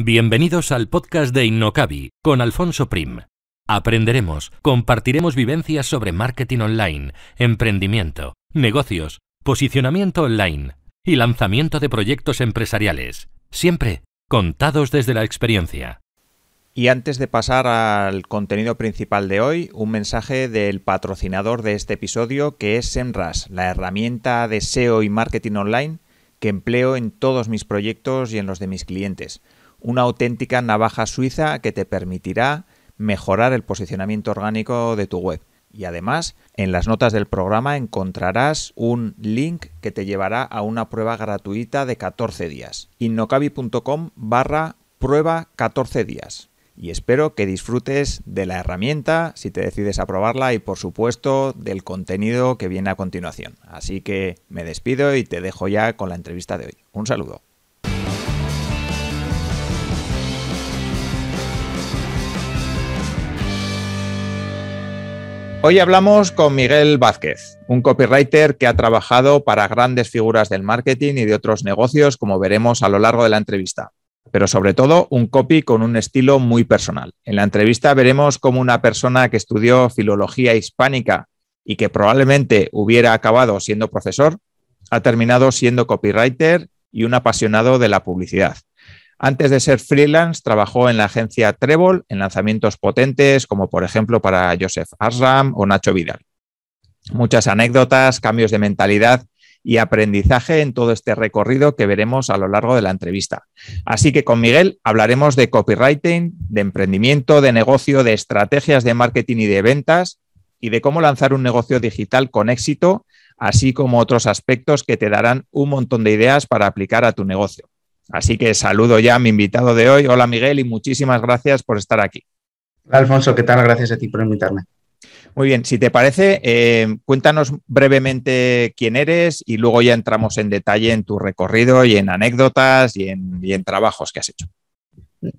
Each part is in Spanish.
Bienvenidos al podcast de Innocabi con Alfonso Prim. Aprenderemos, compartiremos vivencias sobre marketing online, emprendimiento, negocios, posicionamiento online y lanzamiento de proyectos empresariales, siempre contados desde la experiencia. Y antes de pasar al contenido principal de hoy, un mensaje del patrocinador de este episodio que es Semras, la herramienta de SEO y marketing online que empleo en todos mis proyectos y en los de mis clientes una auténtica navaja suiza que te permitirá mejorar el posicionamiento orgánico de tu web. Y además, en las notas del programa encontrarás un link que te llevará a una prueba gratuita de 14 días. innocabi.com barra prueba 14 días. Y espero que disfrutes de la herramienta si te decides a probarla y por supuesto del contenido que viene a continuación. Así que me despido y te dejo ya con la entrevista de hoy. Un saludo. Hoy hablamos con Miguel Vázquez, un copywriter que ha trabajado para grandes figuras del marketing y de otros negocios, como veremos a lo largo de la entrevista. Pero sobre todo, un copy con un estilo muy personal. En la entrevista veremos cómo una persona que estudió filología hispánica y que probablemente hubiera acabado siendo profesor, ha terminado siendo copywriter y un apasionado de la publicidad. Antes de ser freelance, trabajó en la agencia treble en lanzamientos potentes, como por ejemplo para Joseph Asram o Nacho Vidal. Muchas anécdotas, cambios de mentalidad y aprendizaje en todo este recorrido que veremos a lo largo de la entrevista. Así que con Miguel hablaremos de copywriting, de emprendimiento, de negocio, de estrategias de marketing y de ventas y de cómo lanzar un negocio digital con éxito, así como otros aspectos que te darán un montón de ideas para aplicar a tu negocio. Así que saludo ya a mi invitado de hoy. Hola Miguel y muchísimas gracias por estar aquí. Alfonso, ¿qué tal? Gracias a ti por invitarme. Muy bien, si te parece, eh, cuéntanos brevemente quién eres y luego ya entramos en detalle en tu recorrido y en anécdotas y en, trabajos que has hecho.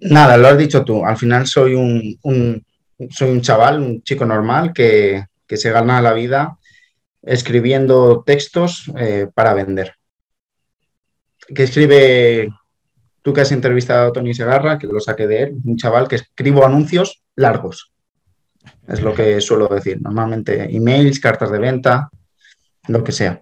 Nada, lo has dicho tú. Al final soy un, soy un chaval, un chico normal que, se gana la vida escribiendo textos eh, para vender que escribe, tú que has entrevistado a Tony Segarra, que lo saqué de él, un chaval que escribo anuncios largos. Es lo que suelo decir. Normalmente emails, cartas de venta, lo que sea.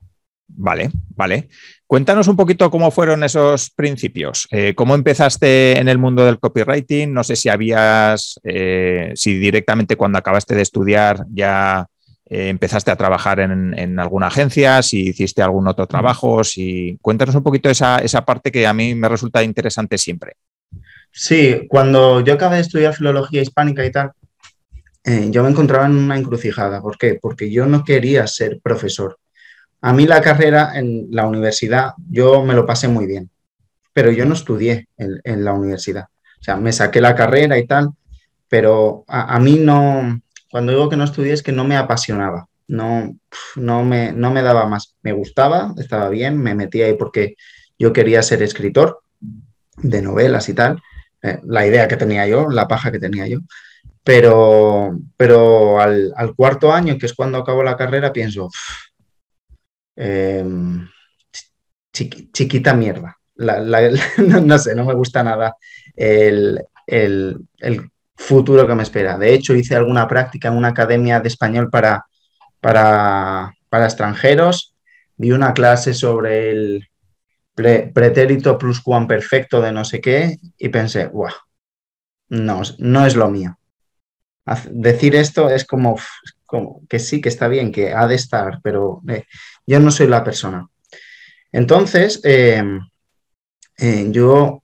Vale, vale. Cuéntanos un poquito cómo fueron esos principios. Eh, ¿Cómo empezaste en el mundo del copywriting? No sé si habías, eh, si directamente cuando acabaste de estudiar ya eh, empezaste a trabajar en, alguna agencia, si hiciste algún otro trabajo, si cuéntanos un poquito esa, parte que a mí me resulta interesante siempre. Sí, cuando yo acabé de estudiar filología hispánica y tal, eh, yo me encontraba en una encrucijada. ¿Por qué? Porque yo no quería ser profesor. A mí la carrera en la universidad, yo me lo pasé muy bien, pero yo no estudié en, la universidad. O sea, me saqué la carrera y tal, pero a mí no, cuando digo que no estudié es que no me apasionaba, no, no, me, no me daba más. Me gustaba, estaba bien, me metía ahí porque yo quería ser escritor de novelas y tal, eh, la idea que tenía yo, la paja que tenía yo. Pero, pero al, cuarto año, que es cuando acabo la carrera, pienso, em, chiquita mierda. no, sé, no me gusta nada el futuro que me espera. De hecho, hice alguna práctica en una academia de español para, para, extranjeros. Vi una clase sobre el plus pretérito perfecto de no sé qué y pensé, guau, no, no es lo mío. Decir esto es como, que sí, que está bien, que ha de estar, pero eh, yo no soy la persona. Entonces, eh, eh, yo,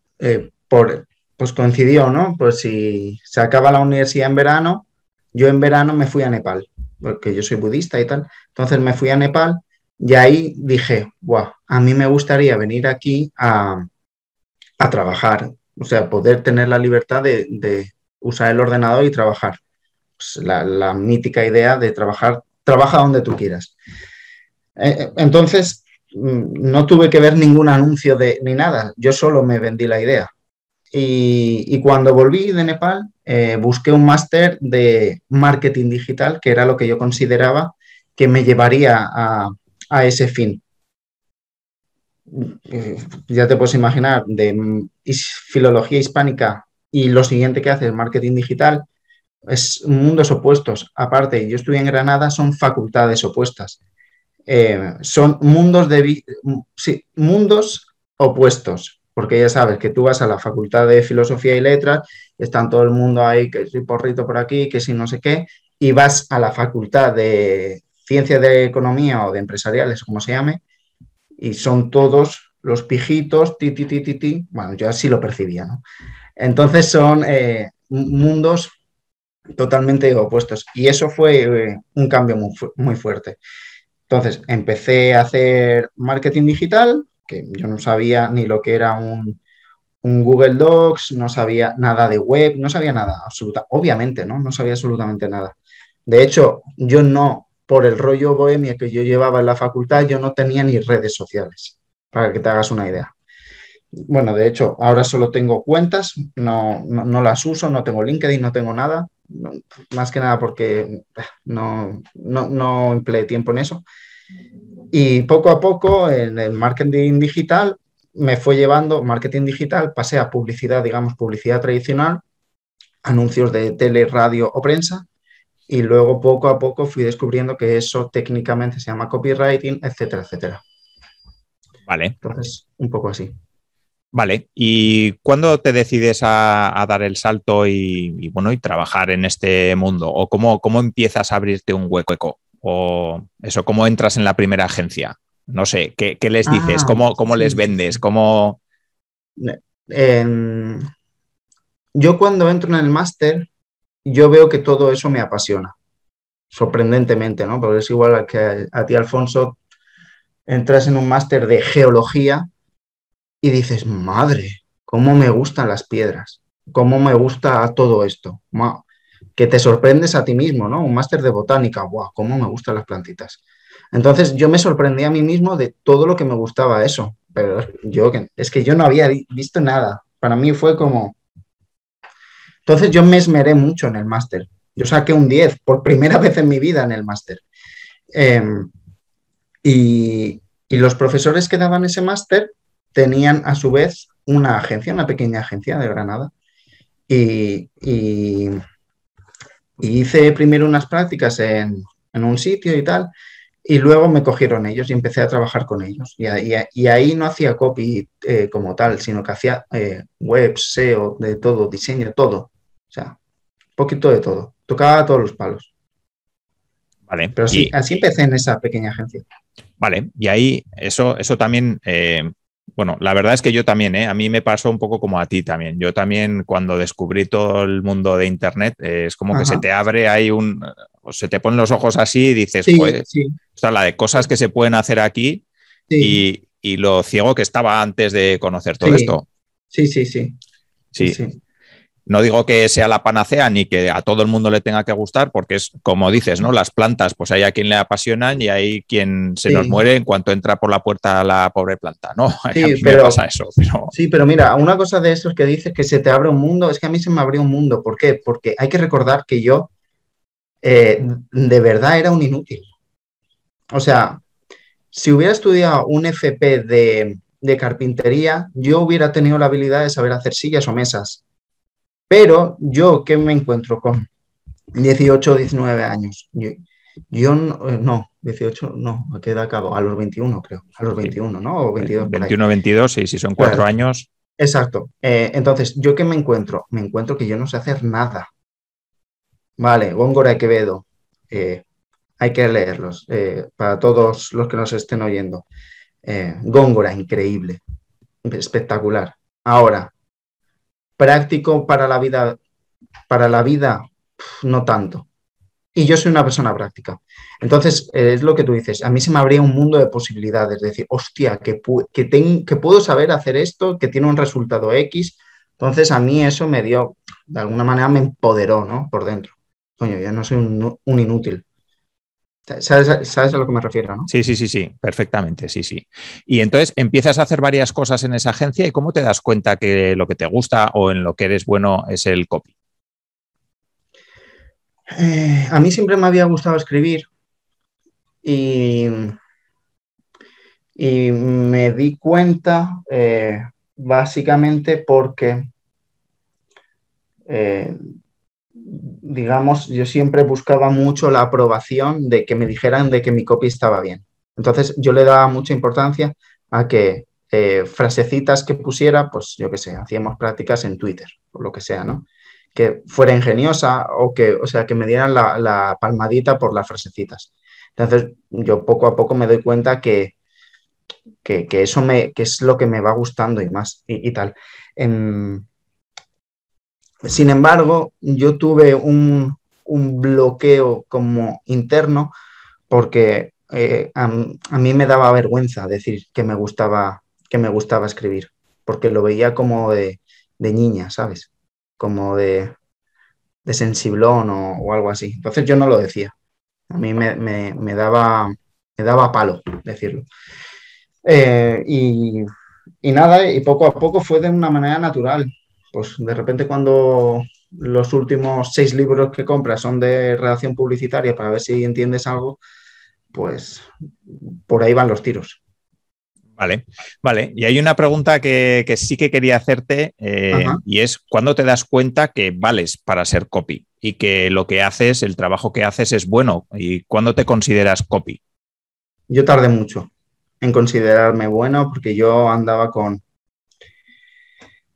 por, pues coincidió, ¿no? Pues si se acaba la universidad en verano, yo en verano me fui a Nepal, porque yo soy budista y tal. Entonces me fui a Nepal y ahí dije, wow, a mí me gustaría venir aquí a, trabajar, o sea, poder tener la libertad de, usar el ordenador y trabajar. Pues la, mítica idea de trabajar, trabaja donde tú quieras. Eh, eh, entonces, mm, no tuve que ver ningún anuncio de, ni nada, yo solo me vendí la idea. Y, cuando volví de Nepal, eh, busqué un máster de marketing digital, que era lo que yo consideraba que me llevaría a, ese fin. Eh, ya te puedes imaginar, de filología hispánica y lo siguiente que hace el marketing digital, es mundos opuestos. Aparte, yo estuve en Granada, son facultades opuestas. Eh, son mundos de mundos opuestos porque ya sabes que tú vas a la facultad de filosofía y letras, están todo el mundo ahí, que si porrito por aquí, que si no sé qué, y vas a la facultad de ciencias de economía o de empresariales, como se llame, y son todos los pijitos, ti, ti, ti, ti, ti, bueno, yo así lo percibía, ¿no? Entonces son eh, mundos totalmente opuestos y eso fue eh, un cambio muy, muy fuerte. Entonces empecé a hacer marketing digital, que yo no sabía ni lo que era un, Google Docs, no sabía nada de web, no sabía nada, absoluta, obviamente, ¿no? No sabía absolutamente nada. De hecho, yo no, por el rollo bohemia que yo llevaba en la facultad, yo no tenía ni redes sociales, para que te hagas una idea. Bueno, de hecho, ahora solo tengo cuentas, no, no, las uso, no tengo LinkedIn, no tengo nada, más que nada porque ah, no, no, no empleé tiempo en eso. Y poco a poco en el marketing digital me fue llevando, marketing digital, pasé a publicidad, digamos, publicidad tradicional, anuncios de tele, radio o prensa, y luego poco a poco fui descubriendo que eso técnicamente se llama copywriting, etcétera, etcétera. Vale. Entonces, un poco así. Vale, ¿y cuándo te decides a, dar el salto y, bueno, y trabajar en este mundo? ¿O cómo, cómo empiezas a abrirte un hueco? O eso, ¿cómo entras en la primera agencia? No sé, ¿qué, les dices? Ah. ¿Cómo, cómo les vendes? ¿Cómo... yo cuando entro en el máster, yo veo que todo eso me apasiona, sorprendentemente, ¿no? Porque es igual a que a ti, Alfonso, entras en un máster de geología y dices, madre, cómo me gustan las piedras, cómo me gusta todo esto que te sorprendes a ti mismo, ¿no? Un máster de botánica, ¡guau! ¿Cómo me gustan las plantitas? Entonces yo me sorprendí a mí mismo de todo lo que me gustaba eso, pero yo es que yo no había visto nada. Para mí fue como... Entonces yo me esmeré mucho en el máster. Yo saqué un 10 por primera vez en mi vida en el máster. Em, y, los profesores que daban ese máster tenían a su vez una agencia, una pequeña agencia de Granada. y, y hice primero unas prácticas en, un sitio y tal, y luego me cogieron ellos y empecé a trabajar con ellos. Y, y, ahí no hacía copy eh, como tal, sino que hacía eh, web, SEO, de todo, diseño, todo. O sea, poquito de todo. Tocaba todos los palos. Vale. Pero sí, así empecé en esa pequeña agencia. Vale, y ahí eso, eso también eh, bueno, la verdad es que yo también, ¿eh? a mí me pasó un poco como a ti también. Yo también cuando descubrí todo el mundo de Internet, eh, es como que se te abre, hay un, se te ponen los ojos así y dices, pues, O sea, la de cosas que se pueden hacer aquí y, y, lo ciego que estaba antes de conocer todo esto. Sí, sí, sí. Sí, no digo que sea la panacea ni que a todo el mundo le tenga que gustar, porque es como dices, ¿no? Las plantas, pues hay a quien le apasionan y hay quien se nos muere en cuanto entra por la puerta la pobre planta, ¿no? Sí, pero, eso. Sí, pero mira, una cosa de eso es que dices que se te abre un mundo, es que a mí se me abrió un mundo. ¿Por qué? Porque hay que recordar que yo eh, de verdad era un inútil. O sea, si hubiera estudiado un FP de carpintería, yo hubiera tenido la habilidad de saber hacer sillas o mesas pero yo, ¿qué me encuentro con 18, 19 años? Yo, no, 18, no, queda a cabo, a los 21 creo, a los 21, ¿no? O 22. 21, 22, sí, si son cuatro años. Exacto. Eh, entonces, ¿yo qué me encuentro? Me encuentro que yo no sé hacer nada. Vale, Góngora y Quevedo, eh, hay que leerlos, eh, para todos los que nos estén oyendo. Góngora, increíble, espectacular. Ahora, práctico para la vida, para la vida, no tanto. Y yo soy una persona práctica. Entonces, eh, es lo que tú dices, a mí se me abría un mundo de posibilidades, es decir, hostia, que, que, puedo saber hacer esto, que tiene un resultado X. Entonces, a mí eso me dio, de alguna manera me empoderó, ¿no? Por dentro. Coño, yo no soy un inútil. ¿Sabes, a lo que me refiero, no? Sí, sí, sí, sí, perfectamente, sí, sí. Y entonces empiezas a hacer varias cosas en esa agencia y cómo te das cuenta que lo que te gusta o en lo que eres bueno es el copy. Eh, a mí siempre me había gustado escribir y, me di cuenta eh, básicamente porque eh, digamos, yo siempre buscaba mucho la aprobación de que me dijeran de que mi copy estaba bien. Entonces yo le daba mucha importancia a que eh, frasecitas que pusiera, pues yo qué sé, hacíamos prácticas en Twitter o lo que sea, ¿no? Que fuera ingeniosa o que, o sea, que me dieran la, palmadita por las frasecitas. Entonces yo poco a poco me doy cuenta que, que, eso me, que es lo que me va gustando y más y, y tal. Em, sin embargo, yo tuve un, bloqueo como interno porque eh, a, mí me daba vergüenza decir que me gustaba, que me gustaba escribir, porque lo veía como de, niña, ¿sabes? Como de, sensiblón o, algo así. Entonces yo no lo decía. A mí me, daba, me daba palo decirlo. Eh, y, y nada, y poco a poco fue de una manera natural pues de repente cuando los últimos seis libros que compras son de redacción publicitaria para ver si entiendes algo, pues por ahí van los tiros. Vale, vale. Y hay una pregunta que, sí que quería hacerte eh, y es, ¿cuándo te das cuenta que vales para ser copy y que lo que haces, el trabajo que haces es bueno? ¿Y cuándo te consideras copy? Yo tardé mucho en considerarme bueno porque yo andaba con,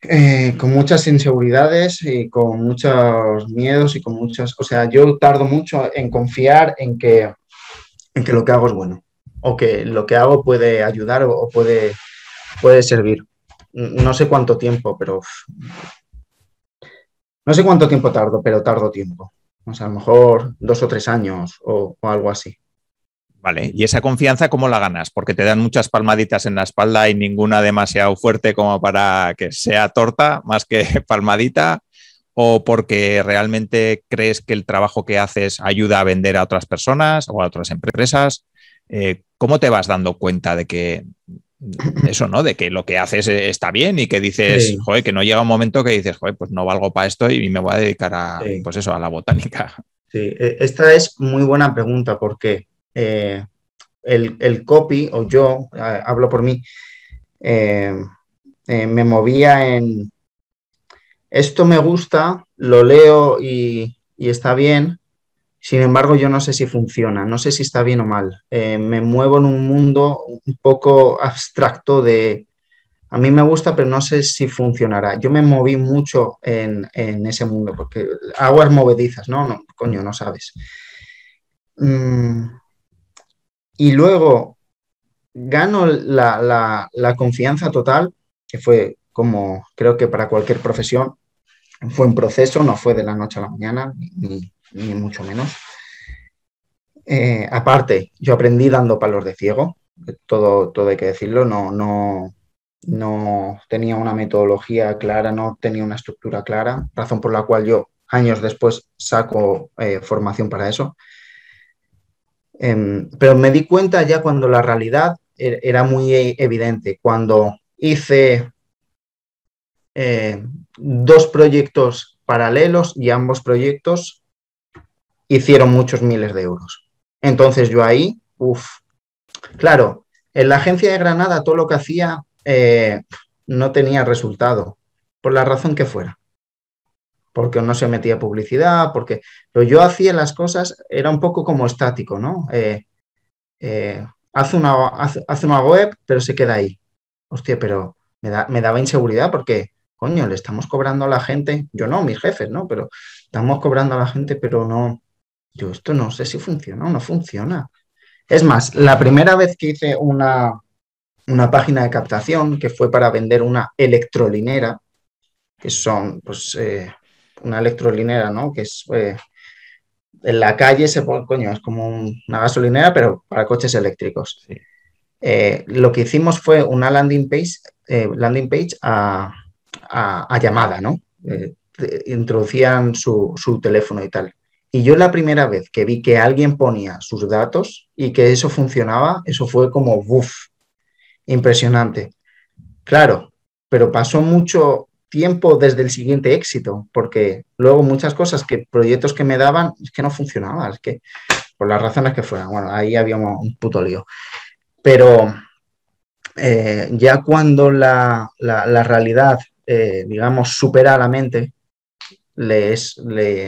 eh, con muchas inseguridades y con muchos miedos y con muchas... O sea, yo tardo mucho en confiar en que, en que lo que hago es bueno o que lo que hago puede ayudar o, puede, puede servir. No sé cuánto tiempo, pero... No sé cuánto tiempo tardo, pero tardo tiempo. O sea, a lo mejor dos o tres años o algo así. Vale, ¿y esa confianza cómo la ganas? Porque te dan muchas palmaditas en la espalda y ninguna demasiado fuerte como para que sea torta, más que palmadita, o porque realmente crees que el trabajo que haces ayuda a vender a otras personas o a otras empresas. Eh, ¿Cómo te vas dando cuenta de que eso, ¿no? De que lo que haces eh, está bien y que dices, joder, que no llega un momento que dices, joder, pues no valgo para esto y me voy a dedicar a, pues eso, a la botánica. Sí, e, esta es muy buena pregunta porque eh, el, copy, o yo, eh, hablo por mí, eh, me movía en esto me gusta, lo leo y, está bien, sin embargo yo no sé si funciona, no sé si está bien o mal. me muevo en un mundo un poco abstracto de, a mí me gusta, pero no sé si funcionará. Yo me moví mucho en, ese mundo, porque aguas movedizas, ¿no? no coño, no sabes. Mm, y luego gano la, confianza total, que fue como creo que para cualquier profesión, fue un proceso, no fue de la noche a la mañana, ni, mucho menos. Eh, aparte, yo aprendí dando palos de ciego, todo, todo hay que decirlo, no, no, no tenía una metodología clara, no tenía una estructura clara, razón por la cual yo años después saco eh, formación para eso. Em, pero me di cuenta ya cuando la realidad er, era muy e, evidente, cuando hice eh, dos proyectos paralelos y ambos proyectos hicieron muchos miles de euros. Entonces yo ahí, uff, claro, en la agencia de Granada todo lo que hacía eh, no tenía resultado, por la razón que fuera porque no se metía publicidad, porque lo yo hacía las cosas era un poco como estático, ¿no? Eh, eh, Hace una, una web, pero se queda ahí. Hostia, pero me, da, me daba inseguridad porque, coño, le estamos cobrando a la gente, yo no, mis jefes, ¿no? Pero estamos cobrando a la gente, pero no, yo esto no sé si funciona o no funciona. Es más, la primera vez que hice una, una página de captación, que fue para vender una electrolinera, que son, pues, eh, una electrolinera, ¿no? Que es eh, en la calle se pone, coño, es como una gasolinera, pero para coches eléctricos. Eh, lo que hicimos fue una landing page, eh, landing page a, llamada, ¿no? introducían su, su teléfono y tal. Y yo la primera vez que vi que alguien ponía sus datos y que eso funcionaba, eso fue como, ¡buf! impresionante. Claro, pero pasó mucho tiempo desde el siguiente éxito, porque luego muchas cosas que proyectos que me daban es que no funcionaban, es que por las razones que fueran, bueno, ahí había un puto lío. Pero eh, ya cuando la, la, realidad, eh, digamos, supera la mente, le,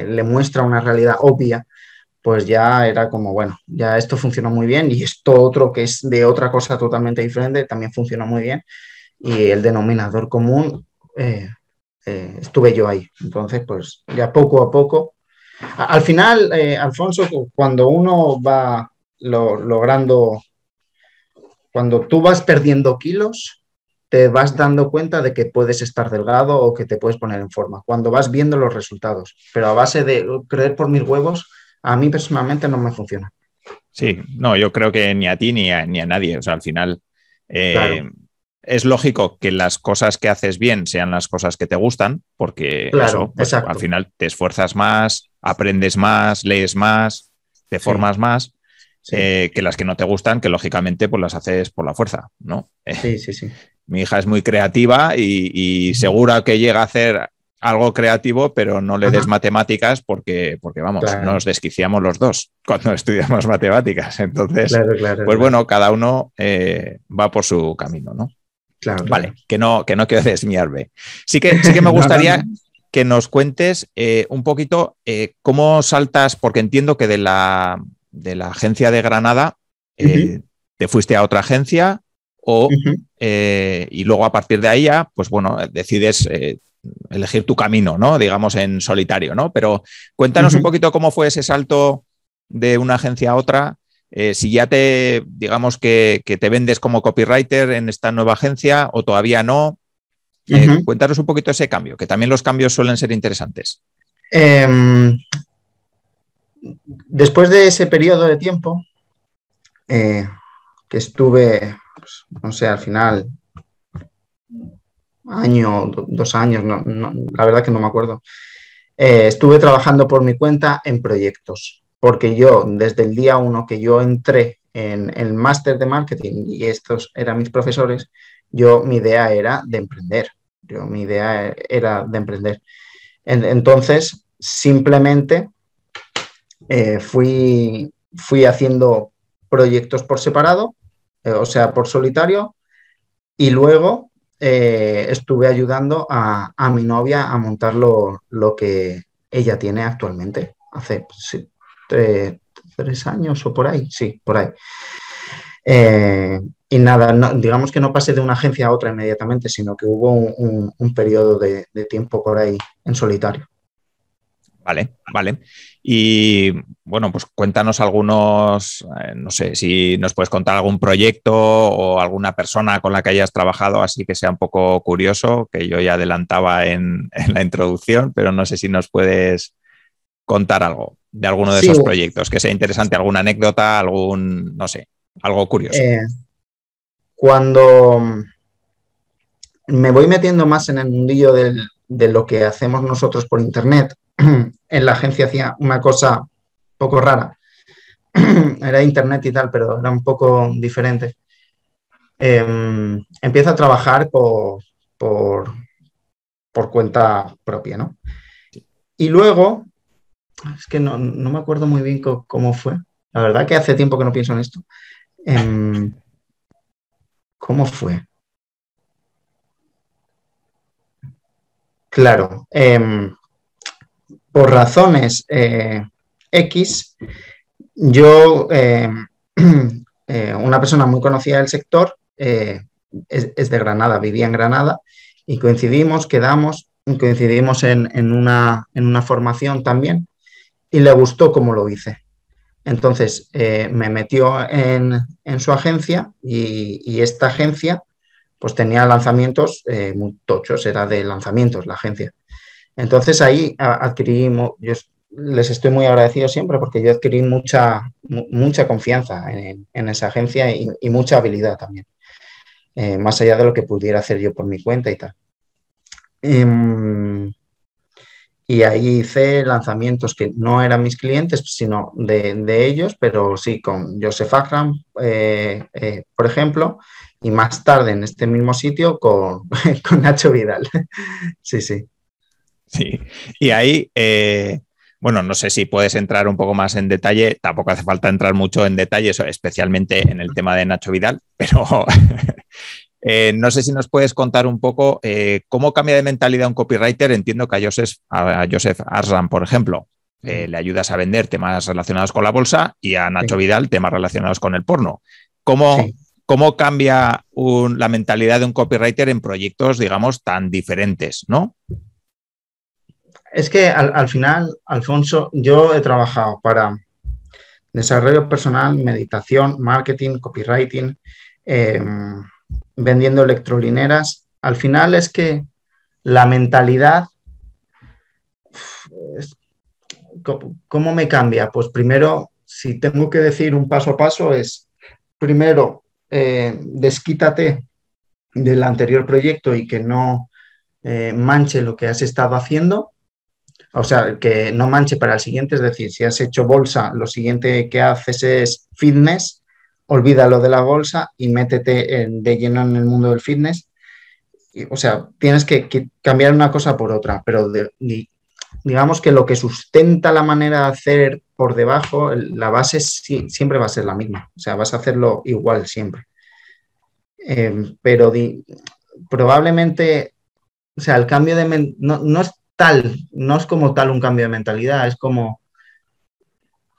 le muestra una realidad obvia, pues ya era como, bueno, ya esto funcionó muy bien y esto otro que es de otra cosa totalmente diferente también funciona muy bien y el denominador común eh, eh, estuve yo ahí. Entonces, pues ya poco a poco. Al final, eh, Alfonso, cuando uno va logrando, cuando tú vas perdiendo kilos, te vas dando cuenta de que puedes estar delgado o que te puedes poner en forma, cuando vas viendo los resultados. Pero a base de uh, creer por mis huevos, a mí personalmente no me funciona. Sí, no, yo creo que ni a ti ni a, nadie. O sea, al final, es lógico que las cosas que haces bien sean las cosas que te gustan, porque pues, al final te esfuerzas más, aprendes más, lees más, te formas más, eh, que las que no te gustan, que lógicamente pues las haces por la fuerza, ¿no? Eh, sí, sí, sí. Mi hija es muy creativa y, segura que llega a hacer algo creativo, pero no le des matemáticas porque, porque vamos, nos desquiciamos los dos cuando estudiamos matemáticas. Entonces, pues bueno, cada uno eh, va por su camino, ¿no? Vale, que no, que no quiero desmiarme. Sí que, sí que me gustaría que nos cuentes eh, un poquito eh, cómo saltas, porque entiendo que de la, de la agencia de Granada eh, te fuiste a otra agencia y luego a partir de ahí ya, pues bueno, decides elegir tu camino, ¿no? Digamos en solitario, ¿no? Pero cuéntanos un poquito cómo fue ese salto de una agencia a otra eh, si ya te, digamos que, te vendes como copywriter en esta nueva agencia o todavía no. Eh, cuéntanos un poquito ese cambio, que también los cambios suelen ser interesantes. Em, después de ese periodo de tiempo eh, que estuve, pues, no sé, al final, año, dos años, la verdad que no me acuerdo, estuve trabajando por mi cuenta en proyectos porque yo desde el día uno que yo entré en el máster de marketing y estos eran mis profesores, yo mi idea era de emprender. Yo mi idea era de emprender. Entonces, simplemente eh, fui, fui haciendo proyectos por separado, eh, o sea, por solitario, y luego eh, estuve ayudando a, mi novia a montar lo, que ella tiene actualmente, hace tres, años o por ahí, sí, por ahí. Eh, y nada, digamos que no pasé de una agencia a otra inmediatamente, sino que hubo un, periodo de, tiempo por ahí en solitario. Vale, vale. Y bueno, pues cuéntanos algunos, eh, no sé, si nos puedes contar algún proyecto o alguna persona con la que hayas trabajado, así que sea un poco curioso, que yo ya adelantaba en la introducción, pero no sé si nos puedes contar algo de alguno de esos proyectos, que sea interesante, alguna anécdota, algún, no sé, algo curioso. Eh, cuando me voy metiendo más en el mundillo de lo que hacemos nosotros por Internet, en la agencia hacía una cosa poco rara. era Internet y tal, pero era un poco diferente. Em, empiezo a trabajar por, por, por cuenta propia, ¿no? Y luego es que no, me acuerdo muy bien cómo fue. La verdad que hace tiempo que no pienso en esto. Em, ¿Cómo fue? Claro. Em, por razones eh, X, yo, em, eh, una persona muy conocida del sector, eh, es, de Granada, vivía en Granada, y coincidimos, quedamos, coincidimos en una formación también, y le gustó como lo hice. Entonces eh, me metió en, su agencia y, esta agencia pues tenía lanzamientos eh, muy tochos, era de lanzamientos la agencia. Entonces ahí adquirí, yo les estoy muy agradecido siempre porque yo adquirí mucha, mucha confianza en, esa agencia y, mucha habilidad también, eh, más allá de lo que pudiera hacer yo por mi cuenta y tal. Em, y ahí hice lanzamientos que no eran mis clientes, sino de, ellos, pero sí con Joseph Akram, eh, eh, por ejemplo, y más tarde en este mismo sitio con, con Nacho Vidal. sí, sí. Sí, y ahí, eh, bueno, no sé si puedes entrar un poco más en detalle, tampoco hace falta entrar mucho en detalle, especialmente en el tema de Nacho Vidal, pero Eh, no sé si nos puedes contar un poco eh, cómo cambia de mentalidad un copywriter. Entiendo que a Joseph, Arslan, por ejemplo, eh, le ayudas a vender temas relacionados con la bolsa y a Nacho Vidal temas relacionados con el porno. ¿Cómo, cambia la mentalidad de un copywriter en proyectos, digamos, tan diferentes, no? Es que al final, Alfonso, yo he trabajado para desarrollo personal, meditación, marketing, copywriting, em, vendiendo electrolineras. Al final es que la mentalidad, ¿cómo me cambia? Pues primero, si tengo que decir un paso a paso, es primero, eh, desquítate del anterior proyecto y que no eh, manche lo que has estado haciendo. O sea, que no manche para el siguiente, es decir, si has hecho bolsa, lo siguiente que haces es fitness, lo de la bolsa y métete de lleno en el mundo del fitness. o sea, tienes que, cambiar una cosa por otra, pero digamos que lo que sustenta la manera de hacer por debajo, la base siempre va a ser la misma, o sea, vas a hacerlo igual siempre. Em, pero probablemente, o sea, el cambio de... No, no es tal, no es como tal un cambio de mentalidad, es como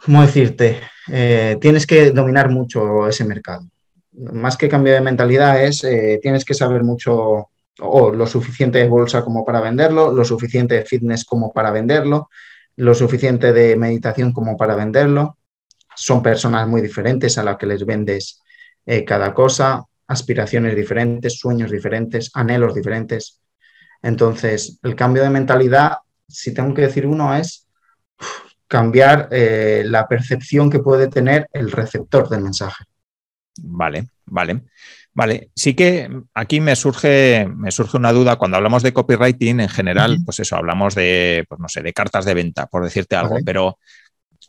¿cómo decirte? Eh, tienes que dominar mucho ese mercado. Más que cambio de mentalidad es, eh, tienes que saber mucho o lo suficiente de bolsa como para venderlo, lo suficiente de fitness como para venderlo, lo suficiente de meditación como para venderlo. Son personas muy diferentes a las que les vendes eh, cada cosa, aspiraciones diferentes, sueños diferentes, anhelos diferentes. Entonces, el cambio de mentalidad, si tengo que decir uno, es cambiar eh, la percepción que puede tener el receptor del mensaje. Vale, vale. Vale, sí que aquí me surge, me surge una duda. Cuando hablamos de copywriting, en general, pues eso, hablamos de, pues no sé, de cartas de venta, por decirte algo, pero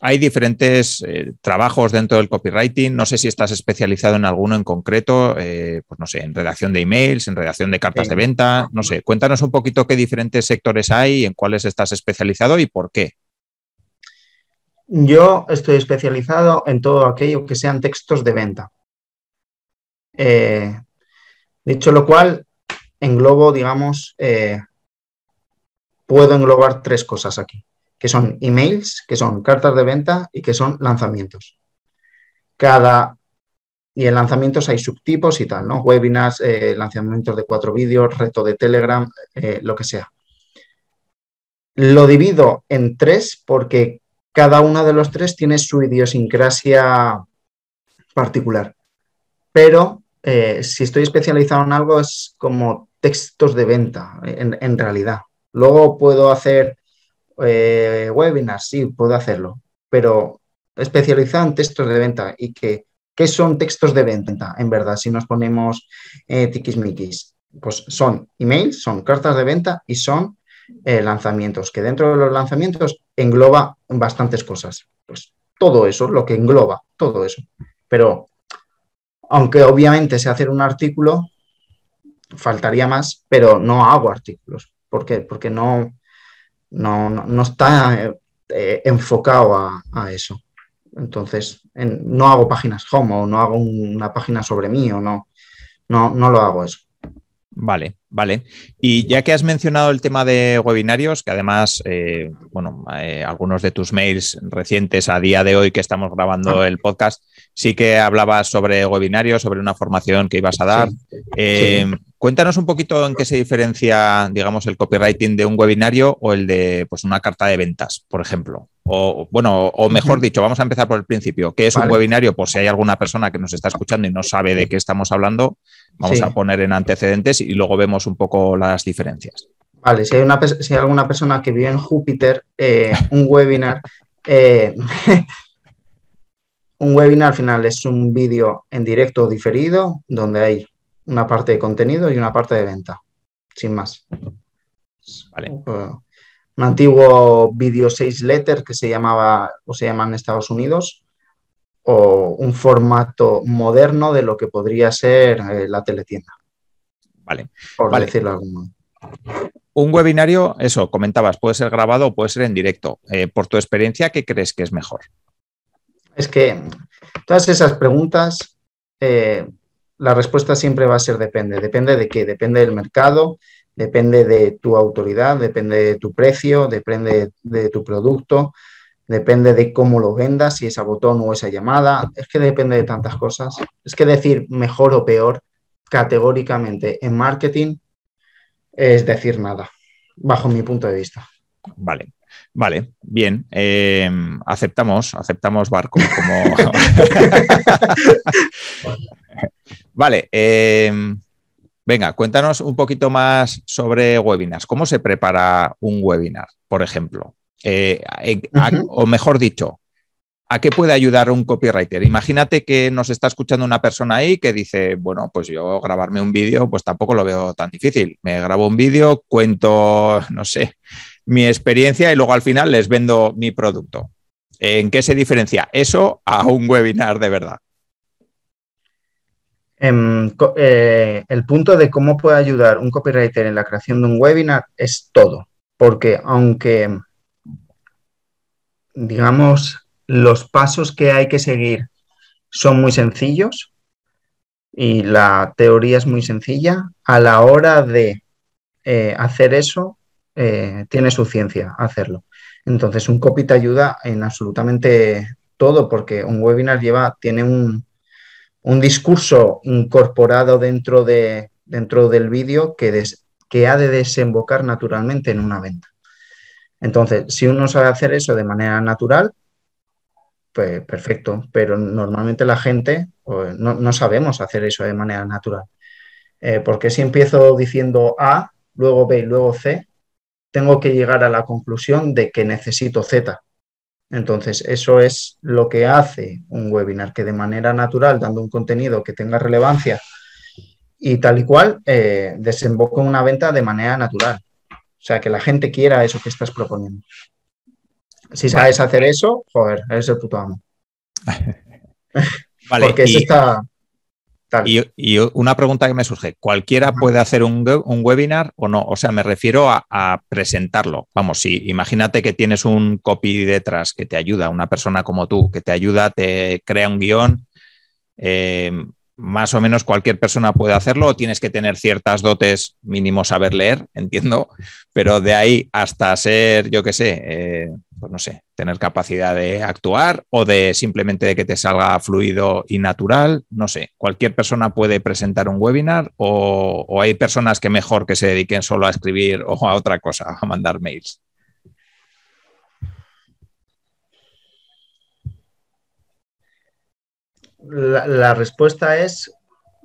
hay diferentes eh, trabajos dentro del copywriting. No sé si estás especializado en alguno en concreto, eh, pues no sé, en redacción de emails, en redacción de cartas de venta, no sé. Cuéntanos un poquito qué diferentes sectores hay, en cuáles estás especializado y por qué. Yo estoy especializado en todo aquello que sean textos de venta. Eh, dicho lo cual, englobo, digamos, eh, puedo englobar tres cosas aquí, que son emails, que son cartas de venta y que son lanzamientos. Cada y en lanzamientos hay subtipos y tal, ¿no? Webinars, eh, lanzamientos de cuatro vídeos, reto de Telegram, lo que sea. Lo divido en tres porque cada uno de los tres tiene su idiosincrasia particular. Pero eh, si estoy especializado en algo es como textos de venta, en, realidad. Luego puedo hacer eh, webinars, sí, puedo hacerlo, pero especializado en textos de venta y que, ¿qué son textos de venta en verdad? Si nos ponemos eh, tiquismiquis, pues son emails, son cartas de venta y son eh, lanzamientos, que dentro de los lanzamientos engloba bastantes cosas. Pues todo eso, lo que engloba, todo eso. Pero aunque obviamente se hacer un artículo, faltaría más, pero no hago artículos. ¿Por qué? Porque no, no, está eh, enfocado a, eso. Entonces, no hago páginas home o no hago una página sobre mí o no, no, no lo hago eso. Vale, vale. Y ya que has mencionado el tema de webinarios, que además, eh, bueno, eh, algunos de tus mails recientes a día de hoy que estamos grabando ah. el podcast, sí que hablabas sobre webinarios, sobre una formación que ibas a dar. Eh, Cuéntanos un poquito en qué se diferencia, digamos, el copywriting de un webinario o el de pues, una carta de ventas, por ejemplo. O, bueno, o mejor dicho, vamos a empezar por el principio. ¿Qué es un webinario? Por si hay alguna persona que nos está escuchando y no sabe de qué estamos hablando, vamos a poner en antecedentes y luego vemos un poco las diferencias. Vale, si hay, si alguna persona que vive en Júpiter, eh, un webinar, eh, un webinar al final es un vídeo en directo o diferido donde hay una parte de contenido y una parte de venta, sin más. Vale. Eh, un antiguo video 6 letter que se llamaba o se llama en Estados Unidos, o un formato moderno de lo que podría ser eh, la teletienda. Vale. Por vale. decirlo de algún modo. Un webinario, eso, comentabas, puede ser grabado o puede ser en directo. Eh, por tu experiencia, ¿qué crees que es mejor? Es que todas esas preguntas la respuesta siempre va a ser depende. ¿Depende de qué? Depende del mercado, depende de tu autoridad, depende de tu precio, depende de tu producto, depende de cómo lo vendas, si es a botón o esa llamada. Es que depende de tantas cosas. Es que decir mejor o peor categóricamente en marketing es decir nada, bajo mi punto de vista. Vale, Vale, bien. Em, aceptamos, aceptamos barco como. Vale, em, venga, cuéntanos un poquito más sobre webinars. ¿Cómo se prepara un webinar, por ejemplo? Eh, o mejor dicho, ¿A qué puede ayudar un copywriter? Imagínate que nos está escuchando una persona ahí que dice, bueno, pues yo grabarme un vídeo, pues tampoco lo veo tan difícil. Me grabo un vídeo, cuento, no sé, mi experiencia y luego al final les vendo mi producto. ¿En qué se diferencia eso a un webinar de verdad? Em, eh, el punto de cómo puede ayudar un copywriter en la creación de un webinar es todo, porque aunque, digamos, los pasos que hay que seguir son muy sencillos y la teoría es muy sencilla, a la hora de eh, hacer eso, eh, tiene su ciencia hacerlo. Entonces, un copy te ayuda en absolutamente todo, porque un webinar lleva, tiene un, un discurso incorporado dentro, de, dentro del vídeo que, que ha de desembocar naturalmente en una venta. Entonces, si uno sabe hacer eso de manera natural, pues perfecto, pero normalmente la gente pues, no, sabemos hacer eso de manera natural. Eh, porque si empiezo diciendo A, luego B y luego C, tengo que llegar a la conclusión de que necesito Z. Entonces, eso es lo que hace un webinar, que de manera natural, dando un contenido que tenga relevancia y tal y cual, eh, desemboca en una venta de manera natural. O sea, que la gente quiera eso que estás proponiendo. Si sabes hacer eso, joder, eres el puto amo. Vale, Porque eso está, y, una pregunta que me surge, ¿cualquiera puede hacer un, webinar o no? O sea, me refiero a, presentarlo. Vamos, si imagínate que tienes un copy detrás que te ayuda, una persona como tú, que te ayuda, te crea un guión, em, más o menos cualquier persona puede hacerlo o tienes que tener ciertas dotes, mínimo saber leer, entiendo, pero de ahí hasta ser, yo qué sé, eh, pues no sé, tener capacidad de actuar o de simplemente de que te salga fluido y natural, no sé, cualquier persona puede presentar un webinar o, hay personas que mejor que se dediquen solo a escribir o a otra cosa, a mandar mails. La, respuesta es,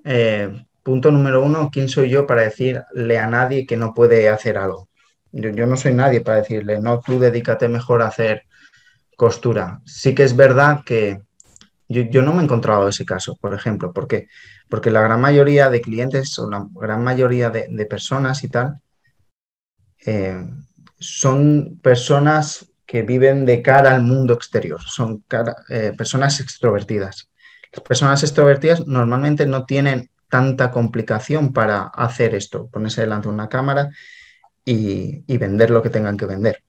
eh, punto número uno, ¿quién soy yo para decirle a nadie que no puede hacer algo? Yo, no soy nadie para decirle, no, tú dedícate mejor a hacer costura. Sí que es verdad que yo, no me he encontrado ese caso, por ejemplo. ¿Por qué? Porque la gran mayoría de clientes o la gran mayoría de, personas y tal eh, son personas que viven de cara al mundo exterior, son eh, personas extrovertidas. Las personas extrovertidas normalmente no tienen tanta complicación para hacer esto, ponerse delante de una cámara y, vender lo que tengan que vender.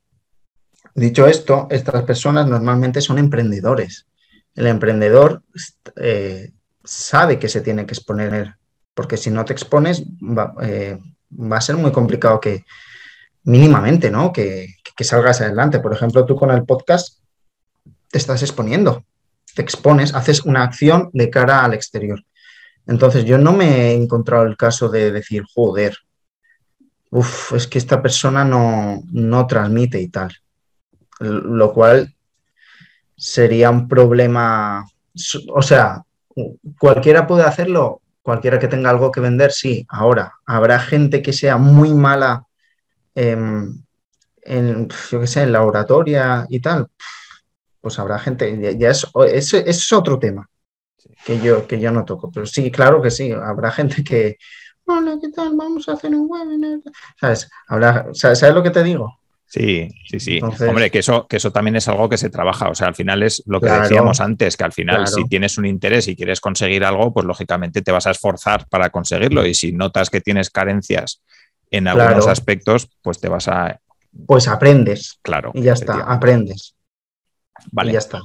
Dicho esto, estas personas normalmente son emprendedores. El emprendedor eh, sabe que se tiene que exponer, porque si no te expones eh, va, a ser muy complicado que mínimamente, ¿no? Que, que salgas adelante. Por ejemplo, tú con el podcast te estás exponiendo, te expones, haces una acción de cara al exterior. Entonces, yo no me he encontrado el caso de decir, joder, uff, es que esta persona no, no transmite y tal. Lo cual sería un problema, o sea, cualquiera puede hacerlo, cualquiera que tenga algo que vender, sí. Ahora, habrá gente que sea muy mala en, em, en yo qué sé, en la oratoria y tal. Pues habrá gente, ya, es, es, es otro tema que yo, que yo no toco, pero sí, claro que sí, habrá gente que, hola, ¿qué tal? Vamos a hacer un webinar. ¿Sabes? ¿Sabes lo que te digo? Sí, sí, sí. Hombre, que eso, que eso también es algo que se trabaja. O sea, al final es lo que decíamos antes, que al final si tienes un interés y quieres conseguir algo, pues lógicamente te vas a esforzar para conseguirlo. Y si notas que tienes carencias en algunos aspectos, pues te vas a... Pues aprendes. Claro. Y ya está, aprendes. Vale. ya está.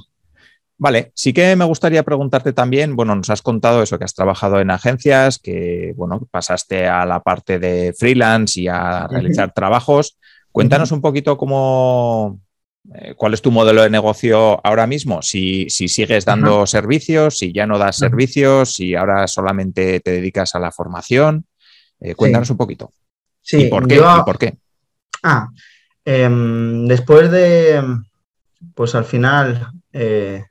Vale, sí que me gustaría preguntarte también, bueno, nos has contado eso, que has trabajado en agencias, que, bueno, pasaste a la parte de freelance y a realizar trabajos. Cuéntanos un poquito cómo, eh, cuál es tu modelo de negocio ahora mismo, si, sigues dando servicios, si ya no das servicios, si ahora solamente te dedicas a la formación. Eh, cuéntanos un poquito. Sí, ¿Y por qué? ¿Y por qué? Ah, em, después de, pues al final... Eh,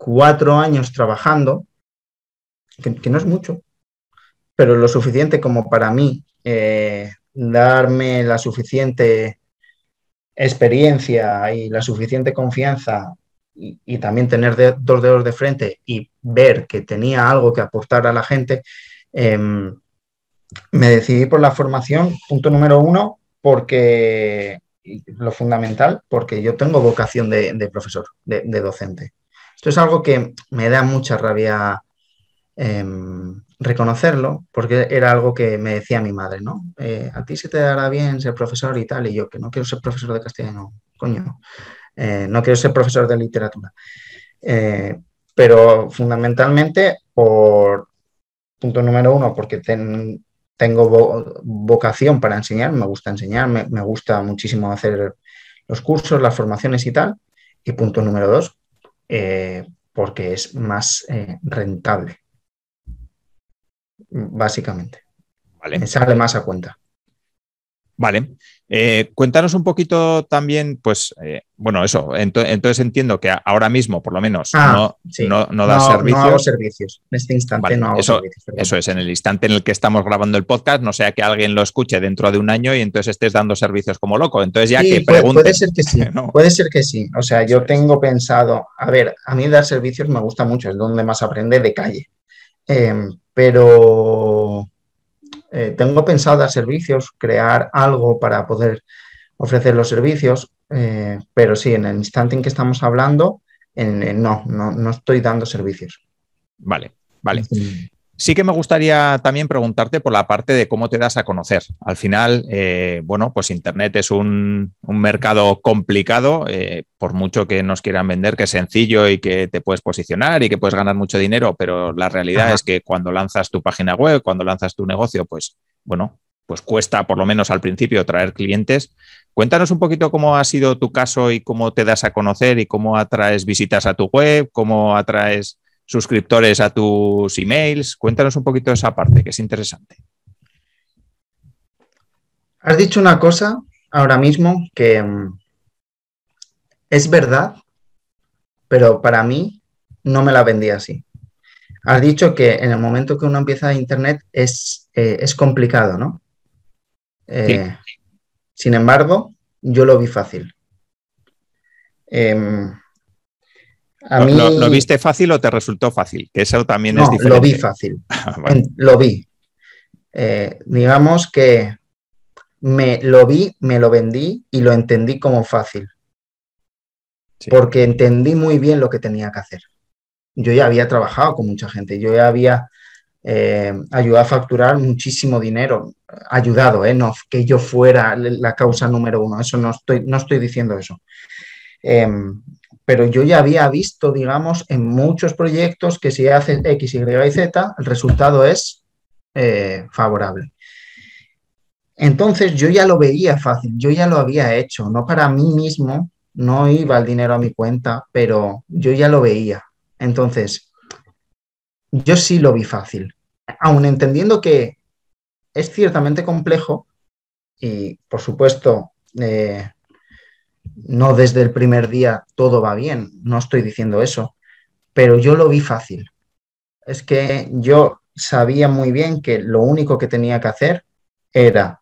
cuatro años trabajando, que, no es mucho, pero lo suficiente como para mí eh, darme la suficiente experiencia y la suficiente confianza y, también tener dos dedos de frente y ver que tenía algo que aportar a la gente, em, me decidí por la formación, punto número uno, porque lo fundamental, porque yo tengo vocación de, profesor, de, docente. Esto es algo que me da mucha rabia em, reconocerlo, porque era algo que me decía mi madre, ¿no? Eh, a ti se te dará bien ser profesor y tal, y yo que no quiero ser profesor de castellano, coño, eh, no quiero ser profesor de literatura. Eh, pero fundamentalmente por, punto número uno, porque tengo vocación para enseñar, me gusta enseñar, me gusta muchísimo hacer los cursos, las formaciones y tal. Y punto número dos, eh, porque es más eh, rentable, básicamente. Vale. Me sale más a cuenta. Vale. Eh, cuéntanos un poquito también, pues, eh, bueno, eso, entonces entiendo que ahora mismo, por lo menos, ah, no, da servicios. No hago servicios, en este instante no hago eso, servicios. Eso es, en el instante en el que estamos grabando el podcast, no sea que alguien lo escuche dentro de un año y entonces estés dando servicios como loco. Entonces ya que pregunto. puede, ser que sí, puede ser que sí. O sea, yo tengo pensado, a ver, a mí dar servicios me gusta mucho, es donde más aprende de calle. Em, pero eh, tengo pensado dar servicios, crear algo para poder ofrecer los servicios, eh, pero sí, en el instante en que estamos hablando, en, no, no, no, estoy dando servicios. Vale, vale. Sí que me gustaría también preguntarte por la parte de cómo te das a conocer. Al final, eh, bueno, pues Internet es un, mercado complicado, eh, por mucho que nos quieran vender, que es sencillo y que te puedes posicionar y que puedes ganar mucho dinero, pero la realidad es que cuando lanzas tu página web, cuando lanzas tu negocio, pues bueno, pues cuesta por lo menos al principio traer clientes. Cuéntanos un poquito cómo ha sido tu caso y cómo te das a conocer y cómo atraes visitas a tu web, cómo atraes suscriptores a tus emails. Cuéntanos un poquito esa parte, que es interesante. Has dicho una cosa ahora mismo que mm, es verdad, pero para mí no me la vendía así. Has dicho que en el momento que uno empieza a Internet es, eh, es complicado, ¿no? Eh, sin embargo, yo lo vi fácil. Em, ¿Lo, viste fácil o te resultó fácil? Que eso también es diferente. Ah, lo vi fácil. Lo vi. digamos que me lo vi, me lo vendí y lo entendí como fácil. Porque entendí muy bien lo que tenía que hacer. Yo ya había trabajado con mucha gente, yo ya había eh, ayudado a facturar muchísimo dinero, ayudado, eh, no que yo fuera la causa número uno, eso no estoy, no estoy diciendo eso. Em, pero yo ya había visto, digamos, en muchos proyectos que si hacen X, Y y Z, el resultado es eh, favorable. Entonces yo ya lo veía fácil, yo ya lo había hecho, no para mí mismo, no iba el dinero a mi cuenta, pero yo ya lo veía. Entonces, yo sí lo vi fácil, aun entendiendo que es ciertamente complejo y, por supuesto, eh, no desde el primer día todo va bien, no estoy diciendo eso, pero yo lo vi fácil. Es que yo sabía muy bien que lo único que tenía que hacer era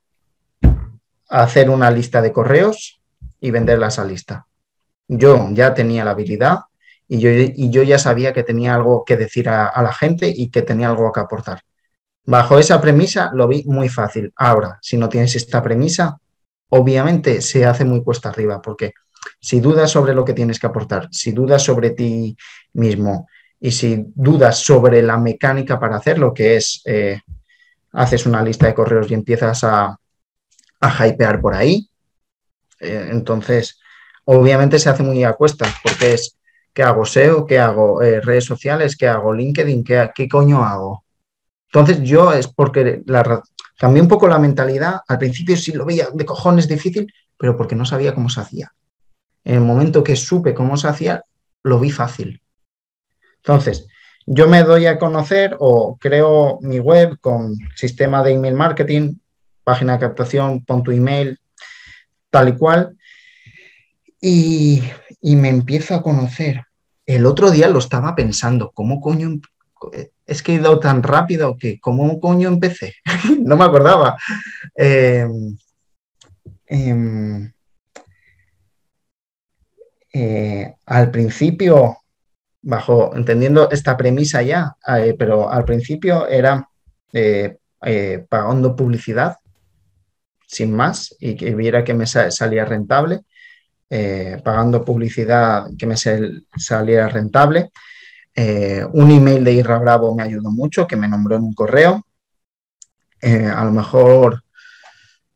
hacer una lista de correos y venderla esa lista. Yo ya tenía la habilidad y yo, ya sabía que tenía algo que decir a la gente y que tenía algo que aportar. Bajo esa premisa lo vi muy fácil. Ahora, si no tienes esta premisa, obviamente se hace muy cuesta arriba, porque si dudas sobre lo que tienes que aportar, si dudas sobre ti mismo y si dudas sobre la mecánica para hacerlo, que es, eh, haces una lista de correos y empiezas a, hypear por ahí, eh, entonces, obviamente se hace muy a cuesta, porque es, ¿qué hago SEO? ¿Qué hago eh, redes sociales? ¿Qué hago LinkedIn? ¿Qué, ¿Qué coño hago? Entonces yo es porque la, Cambié un poco la mentalidad. Al principio sí lo veía de cojones difícil, pero porque no sabía cómo se hacía. En el momento que supe cómo se hacía, lo vi fácil. Entonces, yo me doy a conocer o creo mi web con sistema de email marketing, página de captación, pon tu email, tal y cual, y, y me empiezo a conocer. El otro día lo estaba pensando, ¿cómo coño em-? es que he ido tan rápido que, como un coño empecé? no me acordaba. Em, em, eh, al principio, bajo, entendiendo esta premisa ya, eh, pero al principio era eh, pagando publicidad, sin más, y que viera que me salía rentable. pagando publicidad que me saliera rentable eh, un email de Irra Bravo me ayudó mucho, que me nombró en un correo. Eh, a lo mejor,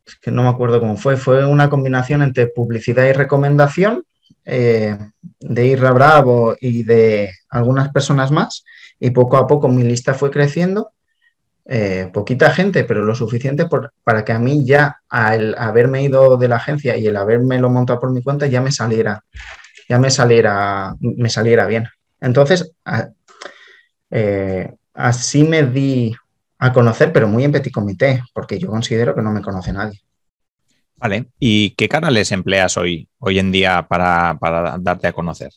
es que no me acuerdo cómo fue, fue una combinación entre publicidad y recomendación eh, de Irra Bravo y de algunas personas más. Y poco a poco mi lista fue creciendo. poquita gente, pero lo suficiente para que a mí ya, al haberme ido de la agencia y el haberme lo montado por mi cuenta, ya me saliera, ya me saliera, me saliera bien. Entonces, eh, así me di a conocer, pero muy en petit comité, porque yo considero que no me conoce nadie. Vale, ¿y qué canales empleas hoy, hoy en día para, darte a conocer?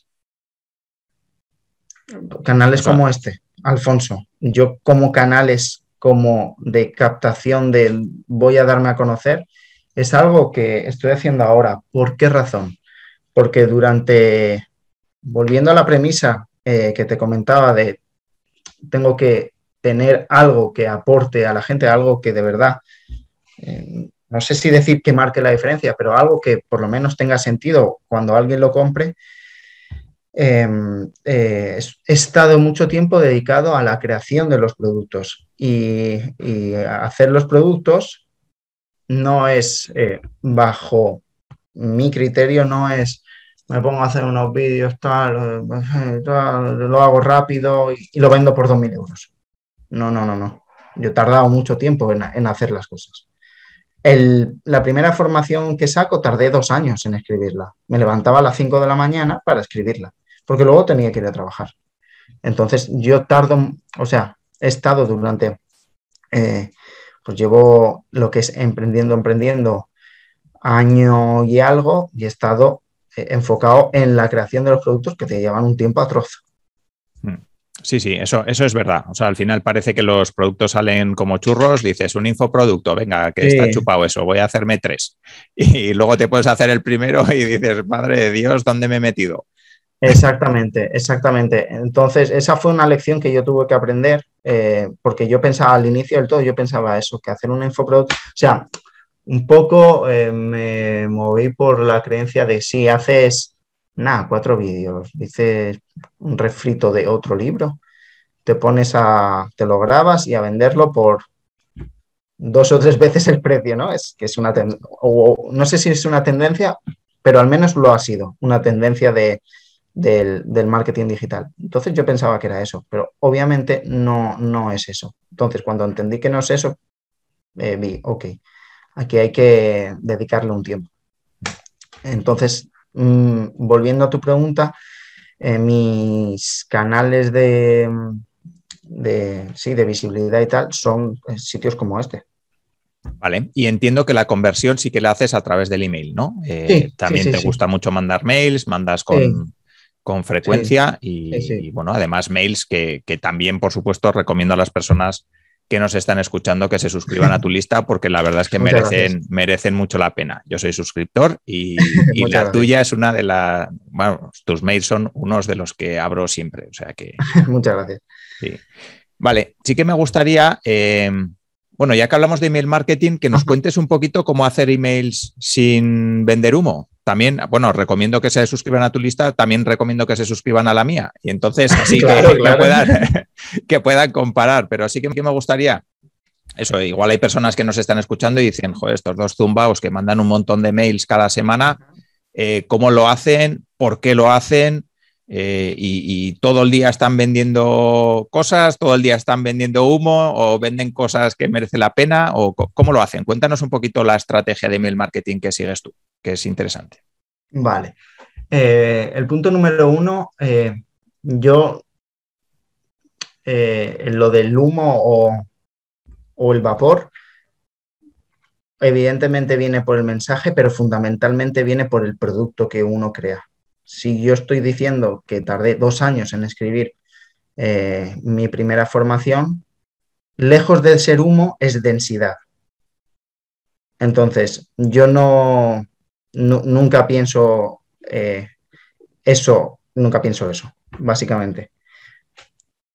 Canales como este, Alfonso. Yo como canales como de captación del voy a darme a conocer, es algo que estoy haciendo ahora. ¿Por qué razón? Porque durante, volviendo a la premisa eh, que te comentaba de tengo que tener algo que aporte a la gente, algo que de verdad, eh, no sé si decir que marque la diferencia, pero algo que por lo menos tenga sentido cuando alguien lo compre. Em, eh, he estado mucho tiempo dedicado a la creación de los productos y, hacer los productos no es bajo mi criterio, no es me pongo a hacer unos vídeos, tal, tal lo hago rápido y, lo vendo por 2.000 euros. No, no, no, no. Yo he tardado mucho tiempo en, hacer las cosas. la primera formación que saco tardé dos años en escribirla. Me levantaba a las 5 de la mañana para escribirla, porque luego tenía que ir a trabajar. Entonces yo tardo, o sea, he estado durante, eh, pues llevo lo que es emprendiendo, emprendiendo año y algo, y he estado eh, enfocado en la creación de los productos que te llevan un tiempo atroz. Mm. Sí, sí, eso, eso es verdad. O sea, al final parece que los productos salen como churros, dices un infoproducto, venga, que está chupado eso, voy a hacerme tres. Y luego te puedes hacer el primero y dices, madre de Dios, ¿dónde me he metido? Exactamente, exactamente. Entonces, esa fue una lección que yo tuve que aprender, eh, porque yo pensaba al inicio del todo, yo pensaba eso, que hacer un infoproducto, o sea, un poco eh, me moví por la creencia de si haces, nada, cuatro vídeos, dices un refrito de otro libro, te pones a, te lo grabas y a venderlo por dos o tres veces el precio, ¿no? Es que es una, o, no sé si es una tendencia, pero al menos lo ha sido, una tendencia de, del, marketing digital. Entonces yo pensaba que era eso, pero obviamente no, no es eso. Entonces cuando entendí que no es eso, eh, vi, ok, Aquí hay que dedicarle un tiempo. Entonces, mm, volviendo a tu pregunta, eh, mis canales de, mm, de, sí, de visibilidad y tal son eh, sitios como este. Vale, y entiendo que la conversión sí que la haces a través del email, ¿no? Eh, también te gusta mucho mandar mails, mandas con, con frecuencia y, bueno, además mails que, que, también, por supuesto, recomiendo a las personas que nos están escuchando que se suscriban a tu lista porque la verdad es que merecen, merecen mucho la pena. Yo soy suscriptor y, la tuya es una de las, bueno, tus mails son unos de los que abro siempre, o sea que... Muchas gracias. Vale, sí que me gustaría, eh, bueno, ya que hablamos de email marketing, que nos cuentes un poquito cómo hacer emails sin vender humo también, bueno, recomiendo que se suscriban a tu lista, también recomiendo que se suscriban a la mía. Y entonces, así que puedan, que puedan comparar, pero sí que, me gustaría eso, igual hay personas que nos están escuchando y dicen, joder, estos dos zumbaos que mandan un montón de mails cada semana, eh, ¿cómo lo hacen? ¿Por qué lo hacen? Eh, y, todo el día están vendiendo cosas, todo el día están vendiendo humo o venden cosas que merece la pena o cómo lo hacen. Cuéntanos un poquito la estrategia de mail marketing que sigues tú, que es interesante. Vale. Eh, el punto número uno, yo eh, lo del humo o, el vapor, evidentemente viene por el mensaje, pero fundamentalmente viene por el producto que uno crea. Si yo estoy diciendo que tardé dos años en escribir eh, mi primera formación, lejos de ser humo es densidad. Entonces, yo nunca pienso eh, eso, nunca pienso eso, básicamente.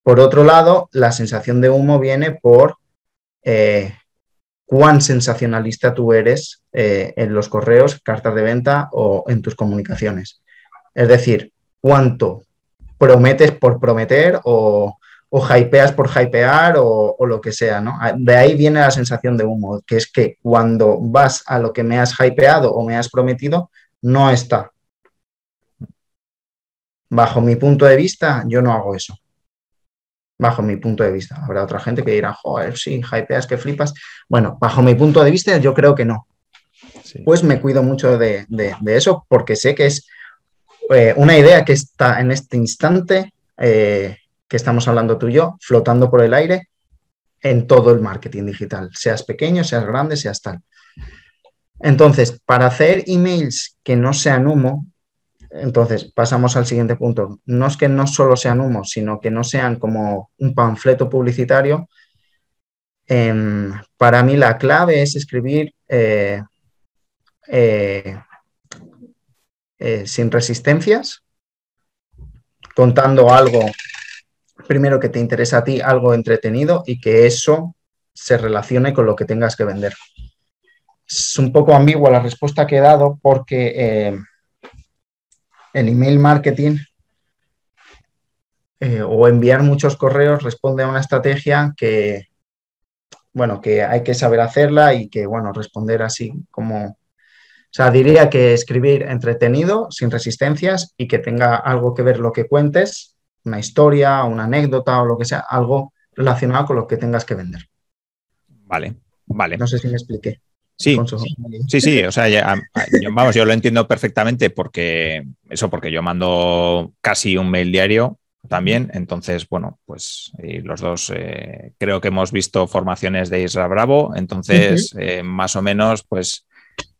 Por otro lado, la sensación de humo viene por eh, cuán sensacionalista tú eres eh, en los correos, cartas de venta o en tus comunicaciones. Es decir, cuánto prometes por prometer o, o hypeas por hypear o, lo que sea, ah, De ahí viene la sensación de humo, que es que cuando vas a lo que me has hypeado o me has prometido, no está. Bajo mi punto de vista, yo no hago eso bajo mi punto de vista. Habrá otra gente que dirá, joder, sí, hypeas que flipas. Bueno, bajo mi punto de vista, yo creo que no. Pues me cuido mucho de, eso porque sé que es eh, una idea que está en este instante, eh, que estamos hablando tú y yo, flotando por el aire en todo el marketing digital, seas pequeño, seas grande, seas tal. Entonces, para hacer emails que no sean humo, entonces, pasamos al siguiente punto. No es que no solo sean humos, sino que no sean como un panfleto publicitario. Em, para mí la clave es escribir eh, eh, eh, sin resistencias, contando algo, primero que te interesa a ti, algo entretenido y que eso se relacione con lo que tengas que vender. Es un poco ambigua la respuesta que he dado porque em, el email marketing eh, o enviar muchos correos responde a una estrategia que, bueno, que hay que saber hacerla y que, bueno, responder así como... O sea, diría que escribir entretenido, sin resistencias y que tenga algo que ver lo que cuentes, una historia, una anécdota o lo que sea, algo relacionado con lo que tengas que vender. Vale, vale. No sé si me expliqué. Sí, sí, sí, o sea, vamos, yo lo entiendo perfectamente porque eso, porque yo mando casi un mail diario también, entonces, bueno, pues los dos eh, creo que hemos visto formaciones de Isra Bravo, entonces, eh, más o menos, pues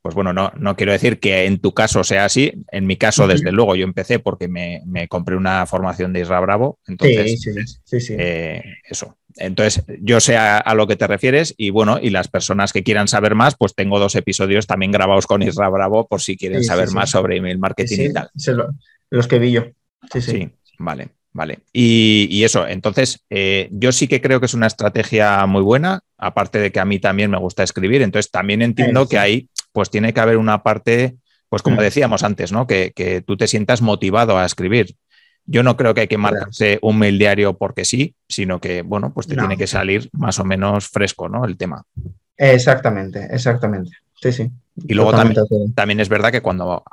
pues bueno, no, no quiero decir que en tu caso sea así. En mi caso, desde luego, yo empecé porque me, compré una formación de Isra Bravo. Entonces, sí, sí, sí, eh, eso. Entonces, yo sé a, lo que te refieres y bueno, y las personas que quieran saber más, pues tengo dos episodios también grabados con Isra Bravo por si quieren saber más sobre email marketing y tal. los que vi yo. sí. vale. Vale, y, eso, entonces eh, yo sí que creo que es una estrategia muy buena, aparte de que a mí también me gusta escribir, entonces también entiendo que hay pues tiene que haber una parte, pues como decíamos antes, ¿no? Que, tú te sientas motivado a escribir. Yo no creo que hay que marcarse un mail diario porque sí, sino que, bueno, pues te tiene que salir más o menos fresco, ¿no? El tema. Exactamente, exactamente. Sí, sí. Y luego también, también, es verdad que cuando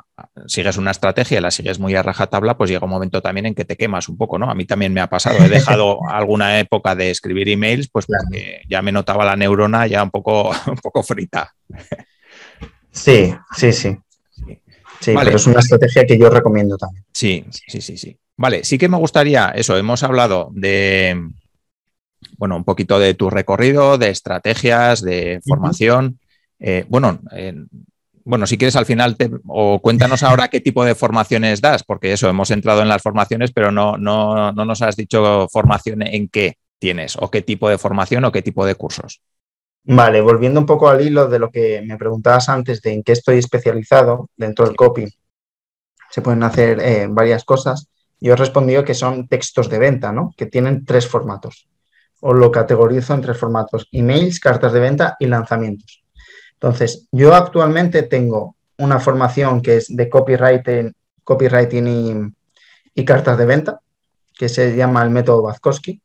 sigues una estrategia y la sigues muy a rajatabla, pues llega un momento también en que te quemas un poco, ¿no? A mí también me ha pasado. He dejado alguna época de escribir emails, pues ya me notaba la neurona ya un poco, un poco frita. Sí, sí, sí. Sí, pero es una estrategia que yo recomiendo también. Sí, sí, sí, sí. Vale, sí que me gustaría, eso, hemos hablado de, bueno, un poquito de tu recorrido, de estrategias, de formación. Eh, bueno, eh, bueno, si quieres al final, te, o cuéntanos ahora qué tipo de formaciones das, porque eso, hemos entrado en las formaciones, pero no, no, no nos has dicho formación en qué tienes, o qué tipo de formación o qué tipo de cursos. Vale, volviendo un poco al hilo de lo que me preguntabas antes de en qué estoy especializado dentro del copy, se pueden hacer eh, varias cosas. Yo he respondido que son textos de venta, ¿no? Que tienen tres formatos. O lo categorizo en tres formatos: emails, cartas de venta y lanzamientos. Entonces, yo actualmente tengo una formación que es de copywriting, copywriting y, cartas de venta, que se llama el método Vazkowski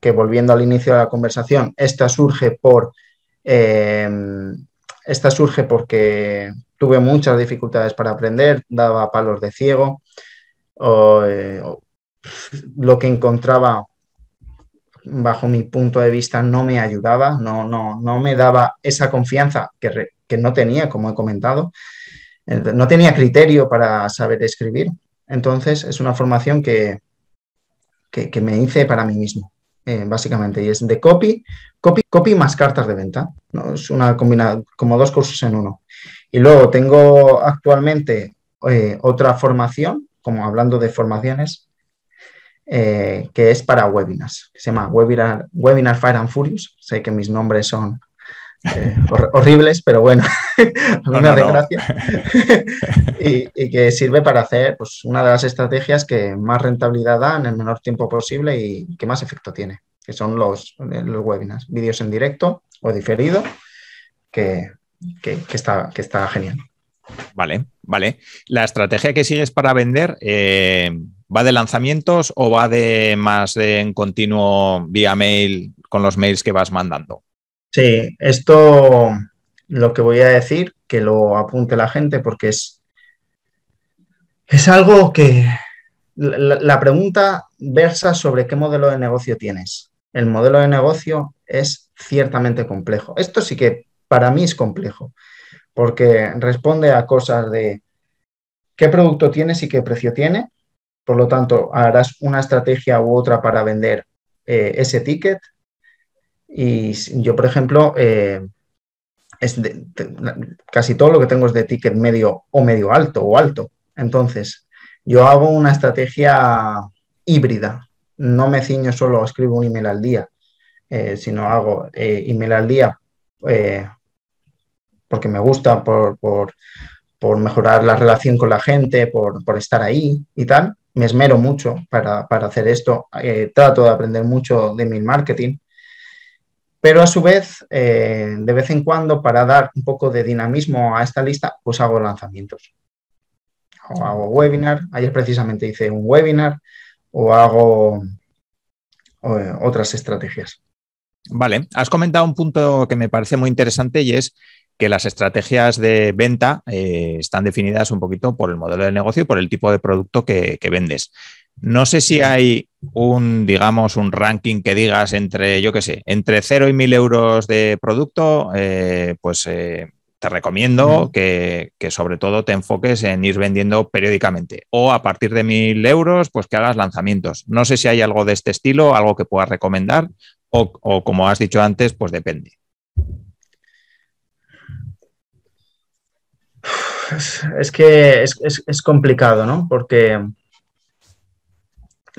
que volviendo al inicio de la conversación, esta surge por eh, esta surge porque tuve muchas dificultades para aprender, daba palos de ciego, eh, o, lo que encontraba bajo mi punto de vista no me ayudaba, no, no, no me daba esa confianza que, no tenía, como he comentado, eh, no tenía criterio para saber escribir. Entonces es una formación que, que me hice para mí mismo. Eh, básicamente, y es de copy, copy, copy más cartas de venta. ¿no? Es una combinada, como dos cursos en uno. Y luego tengo actualmente eh, otra formación, como hablando de formaciones, eh, que es para webinars, que se llama Webinar Fire and Furious. Sé que mis nombres son eh, horribles, pero bueno, una desgracia, y, que sirve para hacer pues, una de las estrategias que más rentabilidad da en el menor tiempo posible y que más efecto tiene, que son los, eh, los webinars, vídeos en directo o diferido, que, está, que está genial. Vale, vale. ¿La estrategia que sigues para vender eh, va de lanzamientos o va de más en continuo vía mail con los mails que vas mandando? Sí, esto lo que voy a decir, que lo apunte la gente porque es, es algo que la, pregunta versa sobre qué modelo de negocio tienes. El modelo de negocio es ciertamente complejo. Esto sí que para mí es complejo porque responde a cosas de qué producto tienes y qué precio tiene. Por lo tanto, harás una estrategia u otra para vender eh, ese ticket, y yo, por ejemplo, eh, es casi todo lo que tengo es de ticket medio o medio alto o alto. Entonces, yo hago una estrategia híbrida. No me ciño solo, a escribo un email al día, eh, sino hago eh, email al día porque me gusta, por, mejorar la relación con la gente, por, estar ahí y tal. Me esmero mucho para, hacer esto. trato de aprender mucho de mi marketing pero a su vez, eh, de vez en cuando, para dar un poco de dinamismo a esta lista, pues hago lanzamientos. O hago webinar, ayer precisamente hice un webinar, o hago eh, otras estrategias. Vale, has comentado un punto que me parece muy interesante y es que las estrategias de venta eh, están definidas un poquito por el modelo de negocio y por el tipo de producto que vendes. No sé si hay un, digamos, un ranking que digas entre, yo qué sé, entre cero y mil euros de producto, eh, pues eh, te recomiendo que, sobre todo te enfoques en ir vendiendo periódicamente. O a partir de mil euros, pues que hagas lanzamientos. No sé si hay algo de este estilo, algo que puedas recomendar, o, como has dicho antes, pues depende. Es que es complicado, ¿no? Porque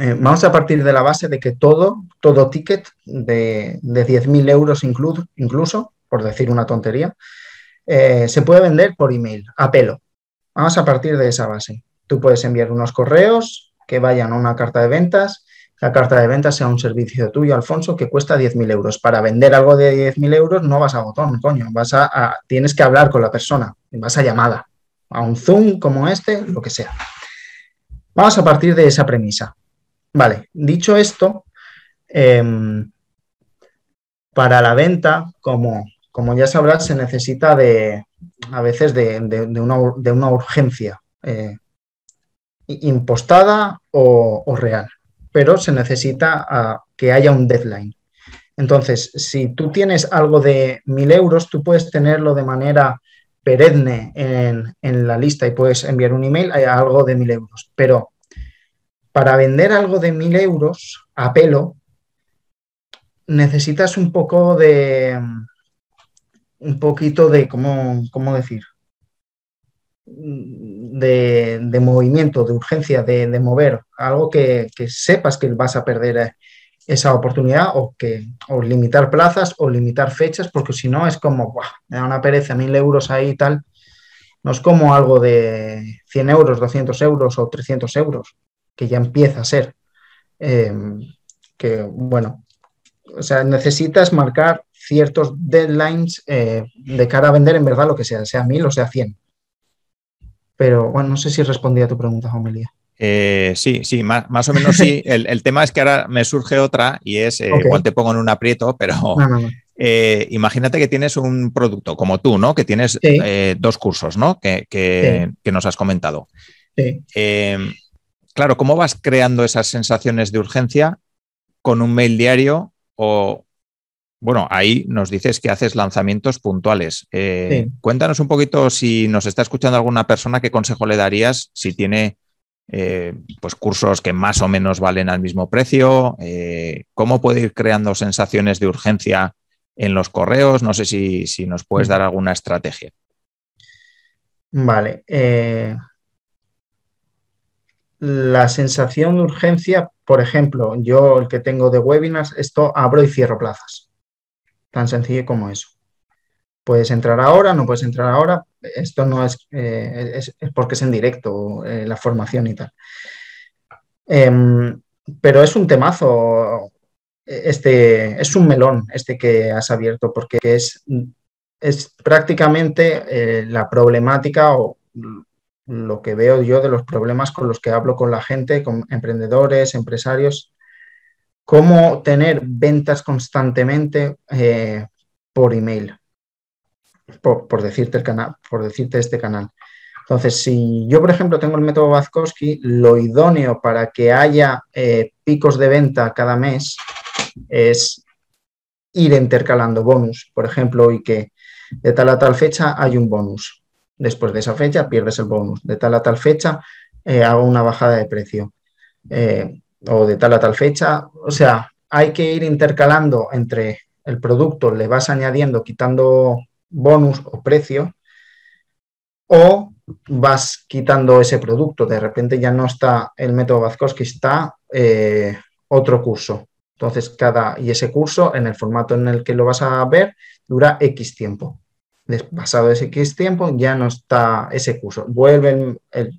eh, vamos a partir de la base de que todo, todo ticket de, de 10.000 euros incluso, por decir una tontería, eh, se puede vender por email, a pelo. Vamos a partir de esa base. Tú puedes enviar unos correos que vayan a una carta de ventas, la carta de ventas sea un servicio tuyo, Alfonso, que cuesta 10.000 euros. Para vender algo de 10.000 euros no vas a botón, coño, vas a, tienes que hablar con la persona, vas a llamada, a un Zoom como este, lo que sea. Vamos a partir de esa premisa. Vale, dicho esto, em, para la venta, como, como, ya sabrás, se necesita de a veces de, una, urgencia eh, impostada o, real, pero se necesita ah, que haya un deadline. Entonces, si tú tienes algo de mil euros, tú puedes tenerlo de manera perenne en, en, la lista y puedes enviar un email a algo de mil euros, pero para vender algo de mil euros a pelo, necesitas un poco de. un poquito de. ¿Cómo, cómo decir? De, movimiento, de urgencia, de, mover, algo que, sepas que vas a perder eh, esa oportunidad o que o limitar plazas o limitar fechas, porque si no es como, me da una pereza, mil euros ahí y tal. No es como algo de 100 euros, 200 euros o 300 euros que ya empieza a ser. Eh, que, bueno, o sea, necesitas marcar ciertos deadlines eh, de cara a vender en verdad lo que sea, sea mil o sea cien, Pero bueno, no sé si respondí a tu pregunta, Jomelía. Eh, sí, sí, más, o menos sí. El, tema es que ahora me surge otra y es, igual te pongo en un aprieto, pero imagínate que tienes un producto como tú, ¿no? Que tienes dos cursos, ¿no? Que, que, nos has comentado. Sí claro, ¿cómo vas creando esas sensaciones de urgencia con un mail diario o, bueno, ahí nos dices que haces lanzamientos puntuales. Eh, cuéntanos un poquito si nos está escuchando alguna persona, qué consejo le darías si tiene eh, pues cursos que más o menos valen al mismo precio, eh, cómo puede ir creando sensaciones de urgencia en los correos. No sé si, si nos puedes mm. dar alguna estrategia. Vale, la sensación de urgencia, por ejemplo, yo el que tengo de webinars, esto abro y cierro plazas. Tan sencillo como eso. Puedes entrar ahora, no puedes entrar ahora. Esto no es, eh, porque es en directo eh, la formación y tal. Em, pero es un temazo, este, es un melón este que has abierto, porque es, es prácticamente eh, la problemática o lo que veo yo de los problemas con los que hablo con la gente, con emprendedores, empresarios, cómo tener ventas constantemente eh, por email, por, decirte el canal, por decirte este canal. Entonces, si yo, por ejemplo, tengo el método Vazkowski, lo idóneo para que haya eh, picos de venta cada mes es ir intercalando bonus, por ejemplo, y que de tal a tal fecha hay un bonus después de esa fecha pierdes el bonus, de tal a tal fecha eh, hago una bajada de precio, eh, o de tal a tal fecha, o sea, hay que ir intercalando entre el producto, le vas añadiendo, quitando bonus o precio, o vas quitando ese producto, de repente ya no está el método Vazkowski, está eh, otro curso. Entonces, cada y ese curso, en el formato en el que lo vas a ver, dura X tiempo pasado ese X tiempo, ya no está ese curso. Vuelve,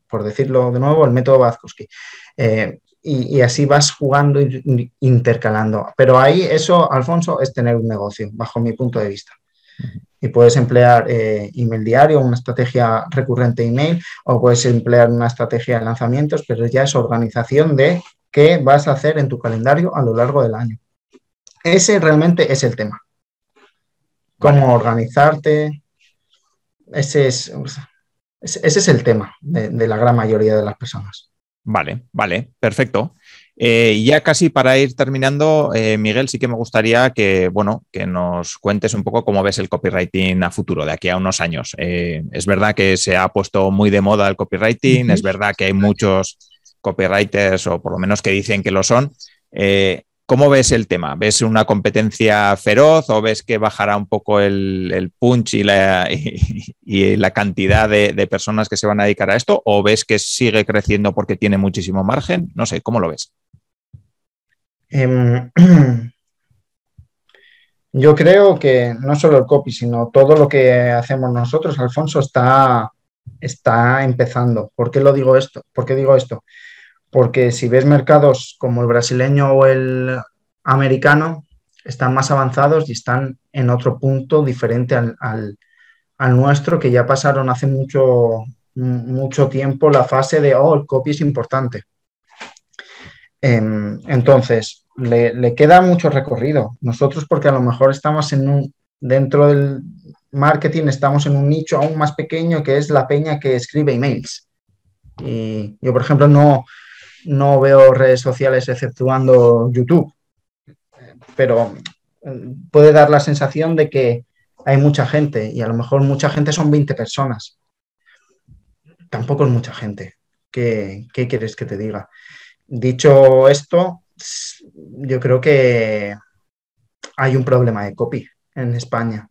por decirlo de nuevo, el método Vazkowski. Eh, y, así vas jugando, intercalando. Pero ahí eso, Alfonso, es tener un negocio, bajo mi punto de vista. Y puedes emplear eh, email diario, una estrategia recurrente email, o puedes emplear una estrategia de lanzamientos, pero ya es organización de qué vas a hacer en tu calendario a lo largo del año. Ese realmente es el tema. Cómo organizarte, ese es, ese es el tema de, la gran mayoría de las personas. Vale, vale, perfecto. Eh, ya casi para ir terminando, eh, Miguel, sí que me gustaría que, bueno, que nos cuentes un poco cómo ves el copywriting a futuro, de aquí a unos años. Eh, es verdad que se ha puesto muy de moda el copywriting, es verdad que hay muchos copywriters, o por lo menos que dicen que lo son. ¿Cómo ves el tema? ¿Ves una competencia feroz o ves que bajará un poco el, punch y la, cantidad de, personas que se van a dedicar a esto? ¿O ves que sigue creciendo porque tiene muchísimo margen? No sé, ¿cómo lo ves? Em, yo creo que no solo el copy, sino todo lo que hacemos nosotros, Alfonso, está, está empezando. ¿Por qué lo digo esto? ¿Por qué digo esto? porque si ves mercados como el brasileño o el americano, están más avanzados y están en otro punto diferente al, nuestro, que ya pasaron hace mucho, mucho tiempo la fase de, oh, el copy es importante. Em, entonces, le, le, queda mucho recorrido. Nosotros, porque a lo mejor estamos en un, dentro del marketing, estamos en un nicho aún más pequeño que es la peña que escribe emails. Y yo, por ejemplo, no, no veo redes sociales exceptuando YouTube, pero eh, puede dar la sensación de que hay mucha gente y a lo mejor mucha gente son 20 personas. Tampoco es mucha gente. ¿Qué, qué quieres que te diga? Dicho esto, yo creo que hay un problema de copy en España.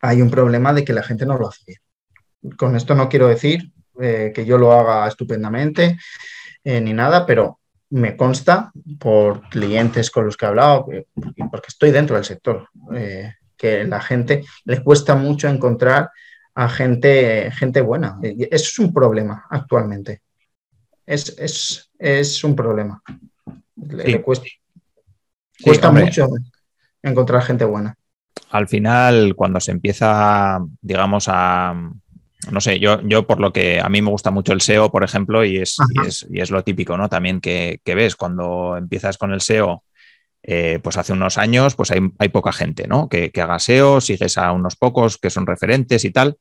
Hay un problema de que la gente no lo hace bien. Con esto no quiero decir eh, que yo lo haga estupendamente, eh, ni nada, pero me consta por clientes con los que he hablado, eh, porque estoy dentro del sector, eh, que la gente le cuesta mucho encontrar a gente, gente buena. Eso es un problema actualmente. Es, es, un problema. Le, cuesta, mucho encontrar gente buena. Al final, cuando se empieza, digamos, a, no sé, yo, yo por lo que a mí me gusta mucho el SEO, por ejemplo, y es, y es, lo típico, ¿no? También que, ves cuando empiezas con el SEO, eh, pues hace unos años, pues hay, poca gente, ¿no? Que, que, haga SEO, sigues a unos pocos que son referentes y tal.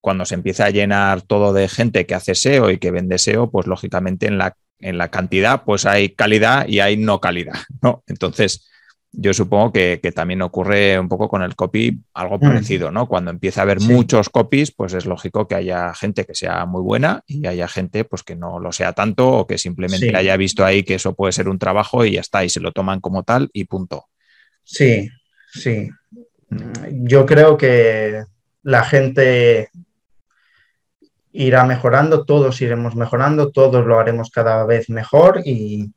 Cuando se empieza a llenar todo de gente que hace SEO y que vende SEO, pues lógicamente en la, en la cantidad, pues hay calidad y hay no calidad, ¿no? Entonces, yo supongo que, también ocurre un poco con el copy algo mm. parecido, ¿no? Cuando empieza a haber muchos copies, pues es lógico que haya gente que sea muy buena y haya gente pues que no lo sea tanto o que simplemente haya visto ahí que eso puede ser un trabajo y ya está, y se lo toman como tal y punto. Sí, sí. Yo creo que la gente irá mejorando, todos iremos mejorando, todos lo haremos cada vez mejor y,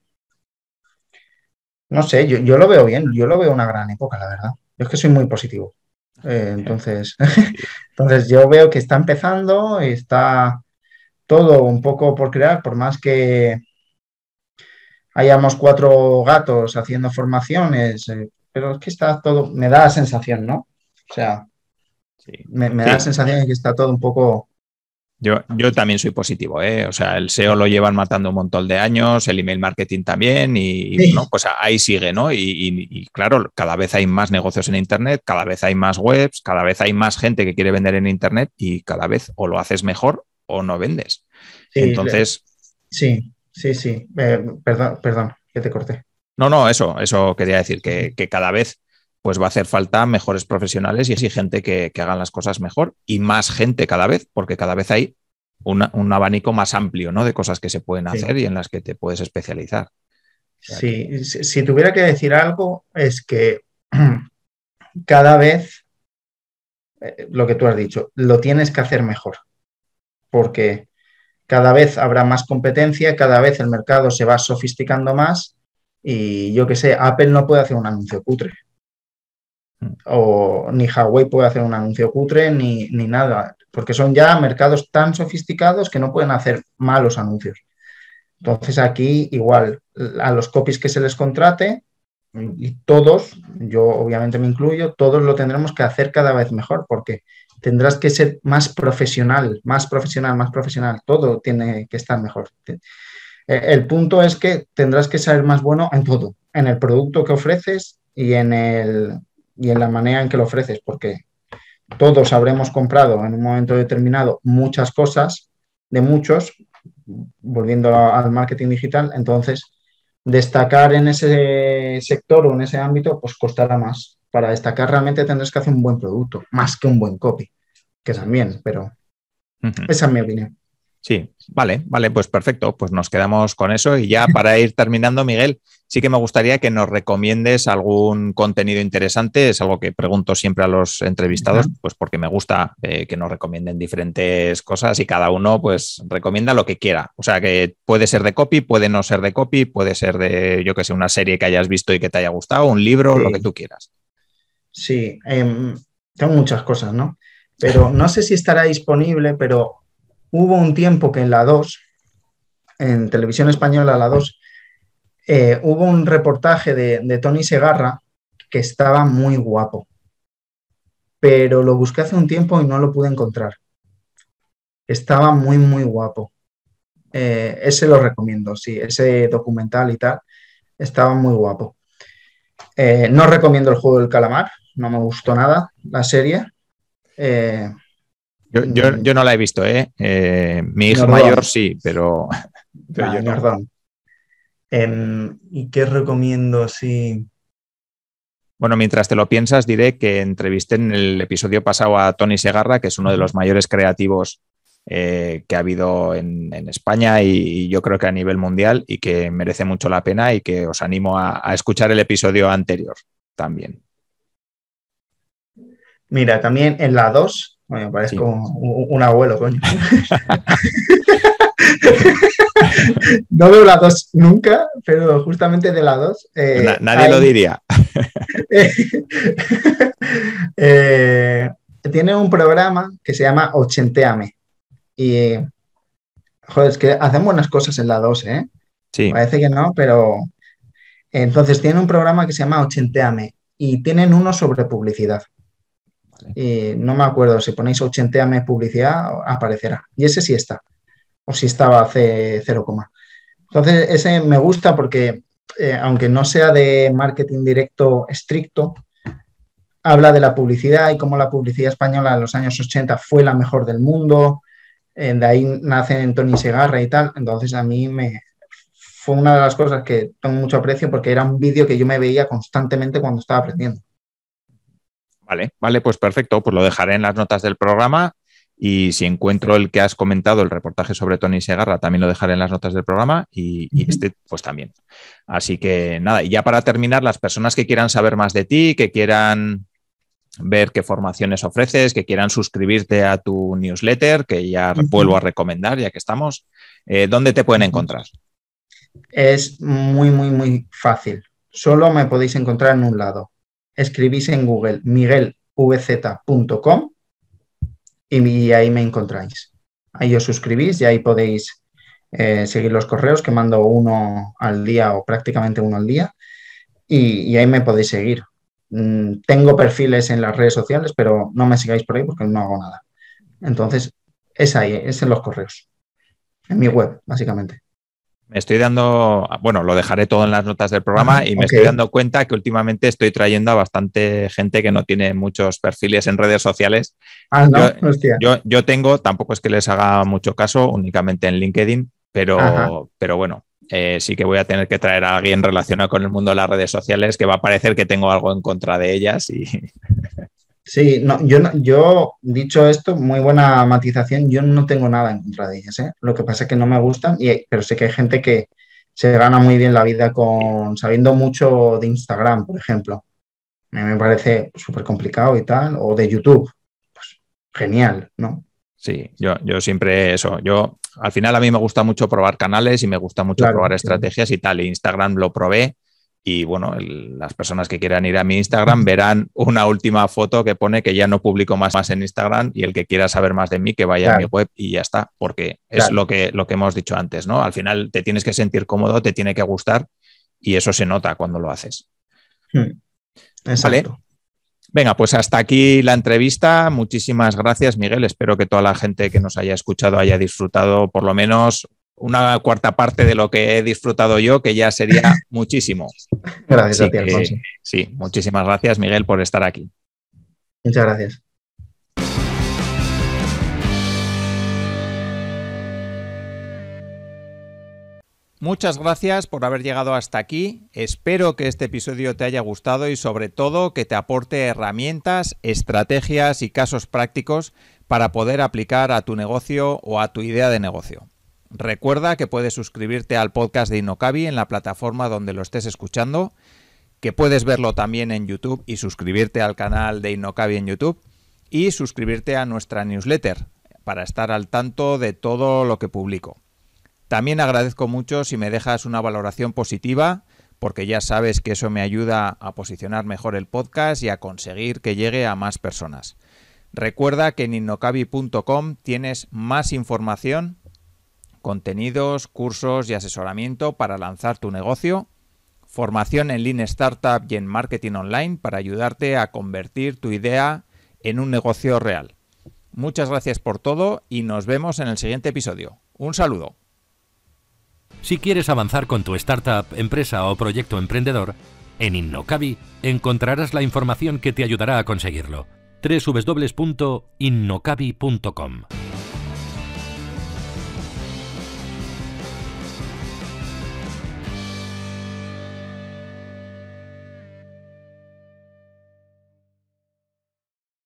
no sé, yo, lo veo bien, yo lo veo una gran época, la verdad. Yo es que soy muy positivo. Ah, eh, entonces, entonces, yo veo que está empezando, está todo un poco por crear, por más que hayamos cuatro gatos haciendo formaciones, eh, pero es que está todo, me da la sensación, ¿no? O sea, me, da la sensación de que está todo un poco yo, yo también soy positivo, ¿eh? O sea, el SEO lo llevan matando un montón de años, el email marketing también, y, ¿no? pues ahí sigue, ¿no? Y, claro, cada vez hay más negocios en Internet, cada vez hay más webs, cada vez hay más gente que quiere vender en Internet y cada vez o lo haces mejor o no vendes. Entonces. Sí, sí, sí. Eh, perdón, perdón, que te corté. No, no, eso, eso quería decir, que, que cada vez pues va a hacer falta mejores profesionales y así gente que, hagan las cosas mejor y más gente cada vez, porque cada vez hay un abanico más amplio ¿no? de cosas que se pueden hacer y en las que te puedes especializar. si, tuviera que decir algo es que cada vez, eh, lo que tú has dicho, lo tienes que hacer mejor, porque cada vez habrá más competencia, cada vez el mercado se va sofisticando más y yo qué sé, Apple no puede hacer un anuncio cutre. O ni Huawei puede hacer un anuncio cutre ni, nada, porque son ya mercados tan sofisticados que no pueden hacer malos anuncios. Entonces aquí igual a los copies que se les contrate, y todos, yo obviamente me incluyo, todos lo tendremos que hacer cada vez mejor porque tendrás que ser más profesional, más profesional, más profesional, todo tiene que estar mejor. Eh, el punto es que tendrás que ser más bueno en todo, en el producto que ofreces y en el, y en la manera en que lo ofreces, porque todos habremos comprado en un momento determinado muchas cosas de muchos, volviendo al marketing digital, entonces destacar en ese sector o en ese ámbito pues costará más. Para destacar realmente tendrás que hacer un buen producto, más que un buen copy, que también, pero esa es mi opinión. Sí, vale, vale, pues perfecto, pues nos quedamos con eso y ya para ir terminando, Miguel, sí que me gustaría que nos recomiendes algún contenido interesante, es algo que pregunto siempre a los entrevistados, pues porque me gusta eh, que nos recomienden diferentes cosas y cada uno pues recomienda lo que quiera, o sea que puede ser de copy, puede no ser de copy, puede ser de, yo que sé, una serie que hayas visto y que te haya gustado, un libro, lo que tú quieras. Sí, em, tengo muchas cosas, ¿no? Pero no sé si estará disponible, pero hubo un tiempo que en la 2, en televisión española, la 2, eh, hubo un reportaje de, Tony Segarra que estaba muy guapo, pero lo busqué hace un tiempo y no lo pude encontrar. Estaba muy, muy guapo. Eh, ese lo recomiendo, sí, ese documental y tal, estaba muy guapo. Eh, no recomiendo el juego del calamar, no me gustó nada la serie. Mm. Yo, no la he visto, ¿eh? eh mi hijo mayor sí, pero, pero ah, yo no. Em, ¿Y qué recomiendo si...? Bueno, mientras te lo piensas, diré que entrevisté en el episodio pasado a Tony Segarra, que es uno de los mayores creativos eh, que ha habido en, España y, yo creo que a nivel mundial y que merece mucho la pena y que os animo a, a escuchar el episodio anterior también. Mira, también en la 2 me parezco un, abuelo, coño. no veo la 2 nunca, pero justamente de la 2. Eh, nadie lo diría. Eh, tiene un programa que se llama Ochenteame. Y, joder, es que hacen buenas cosas en la 2, ¿eh? Sí. Parece que no, pero. Entonces, tiene un programa que se llama Ochenteame y tienen uno sobre publicidad y eh, no me acuerdo, si ponéis 80 mes publicidad, aparecerá. Y ese sí está, o si estaba hace 0, entonces ese me gusta porque eh, aunque no sea de marketing directo estricto, habla de la publicidad y cómo la publicidad española en los años 80 fue la mejor del mundo. Eh, de ahí nace Tony Segarra y tal. Entonces a mí me fue una de las cosas que tengo mucho aprecio porque era un vídeo que yo me veía constantemente cuando estaba aprendiendo. Vale, vale, pues perfecto, pues lo dejaré en las notas del programa y si encuentro el que has comentado, el reportaje sobre Tony Segarra, también lo dejaré en las notas del programa y, este pues también. Así que nada, y ya para terminar, las personas que quieran saber más de ti, que quieran ver qué formaciones ofreces, que quieran suscribirte a tu newsletter, que ya vuelvo a recomendar ya que estamos, eh, ¿dónde te pueden encontrar? Es muy, muy, muy fácil. Solo me podéis encontrar en un lado, escribís en Google miguelvz.com y ahí me encontráis. Ahí os suscribís y ahí podéis eh, seguir los correos que mando uno al día o prácticamente uno al día y, ahí me podéis seguir. Mm, tengo perfiles en las redes sociales, pero no me sigáis por ahí porque no hago nada. Entonces, es ahí, es en los correos, en mi web, básicamente me estoy dando, bueno, lo dejaré todo en las notas del programa y me estoy dando cuenta que últimamente estoy trayendo a bastante gente que no tiene muchos perfiles en redes sociales. Ah, no, yo, hostia. Yo, tengo, tampoco es que les haga mucho caso, únicamente en LinkedIn, pero, pero bueno, eh, sí que voy a tener que traer a alguien relacionado con el mundo de las redes sociales que va a parecer que tengo algo en contra de ellas y Sí, no, yo, yo, dicho esto, muy buena matización, yo no tengo nada en contra de ellas, ¿eh? lo que pasa es que no me gustan, y, pero sé que hay gente que se gana muy bien la vida con sabiendo mucho de Instagram, por ejemplo. A mí me parece súper complicado y tal, o de YouTube, pues genial, ¿no? Sí, yo, yo siempre eso, yo al final a mí me gusta mucho probar canales y me gusta mucho probar estrategias y tal, Instagram lo probé, y bueno, las personas que quieran ir a mi Instagram verán una última foto que pone que ya no publico más, más en Instagram y el que quiera saber más de mí que vaya a mi web y ya está, porque es lo que, lo que hemos dicho antes, ¿no? Al final te tienes que sentir cómodo, te tiene que gustar y eso se nota cuando lo haces. Hmm. Venga, pues hasta aquí la entrevista. Muchísimas gracias, Miguel. Espero que toda la gente que nos haya escuchado haya disfrutado por lo menos una cuarta parte de lo que he disfrutado yo, que ya sería muchísimo. Gracias sí, muchísimas gracias, Miguel, por estar aquí. Muchas gracias. Muchas gracias por haber llegado hasta aquí. Espero que este episodio te haya gustado y sobre todo que te aporte herramientas, estrategias y casos prácticos para poder aplicar a tu negocio o a tu idea de negocio. Recuerda que puedes suscribirte al podcast de Inocabi en la plataforma donde lo estés escuchando, que puedes verlo también en YouTube y suscribirte al canal de Inocabi en YouTube y suscribirte a nuestra newsletter para estar al tanto de todo lo que publico. También agradezco mucho si me dejas una valoración positiva, porque ya sabes que eso me ayuda a posicionar mejor el podcast y a conseguir que llegue a más personas. Recuerda que en innocabi.com tienes más información contenidos, cursos y asesoramiento para lanzar tu negocio, formación en Lean Startup y en Marketing Online para ayudarte a convertir tu idea en un negocio real. Muchas gracias por todo y nos vemos en el siguiente episodio. Un saludo. Si quieres avanzar con tu startup, empresa o proyecto emprendedor, en Innocabi encontrarás la información que te ayudará a conseguirlo. www.innocabi.com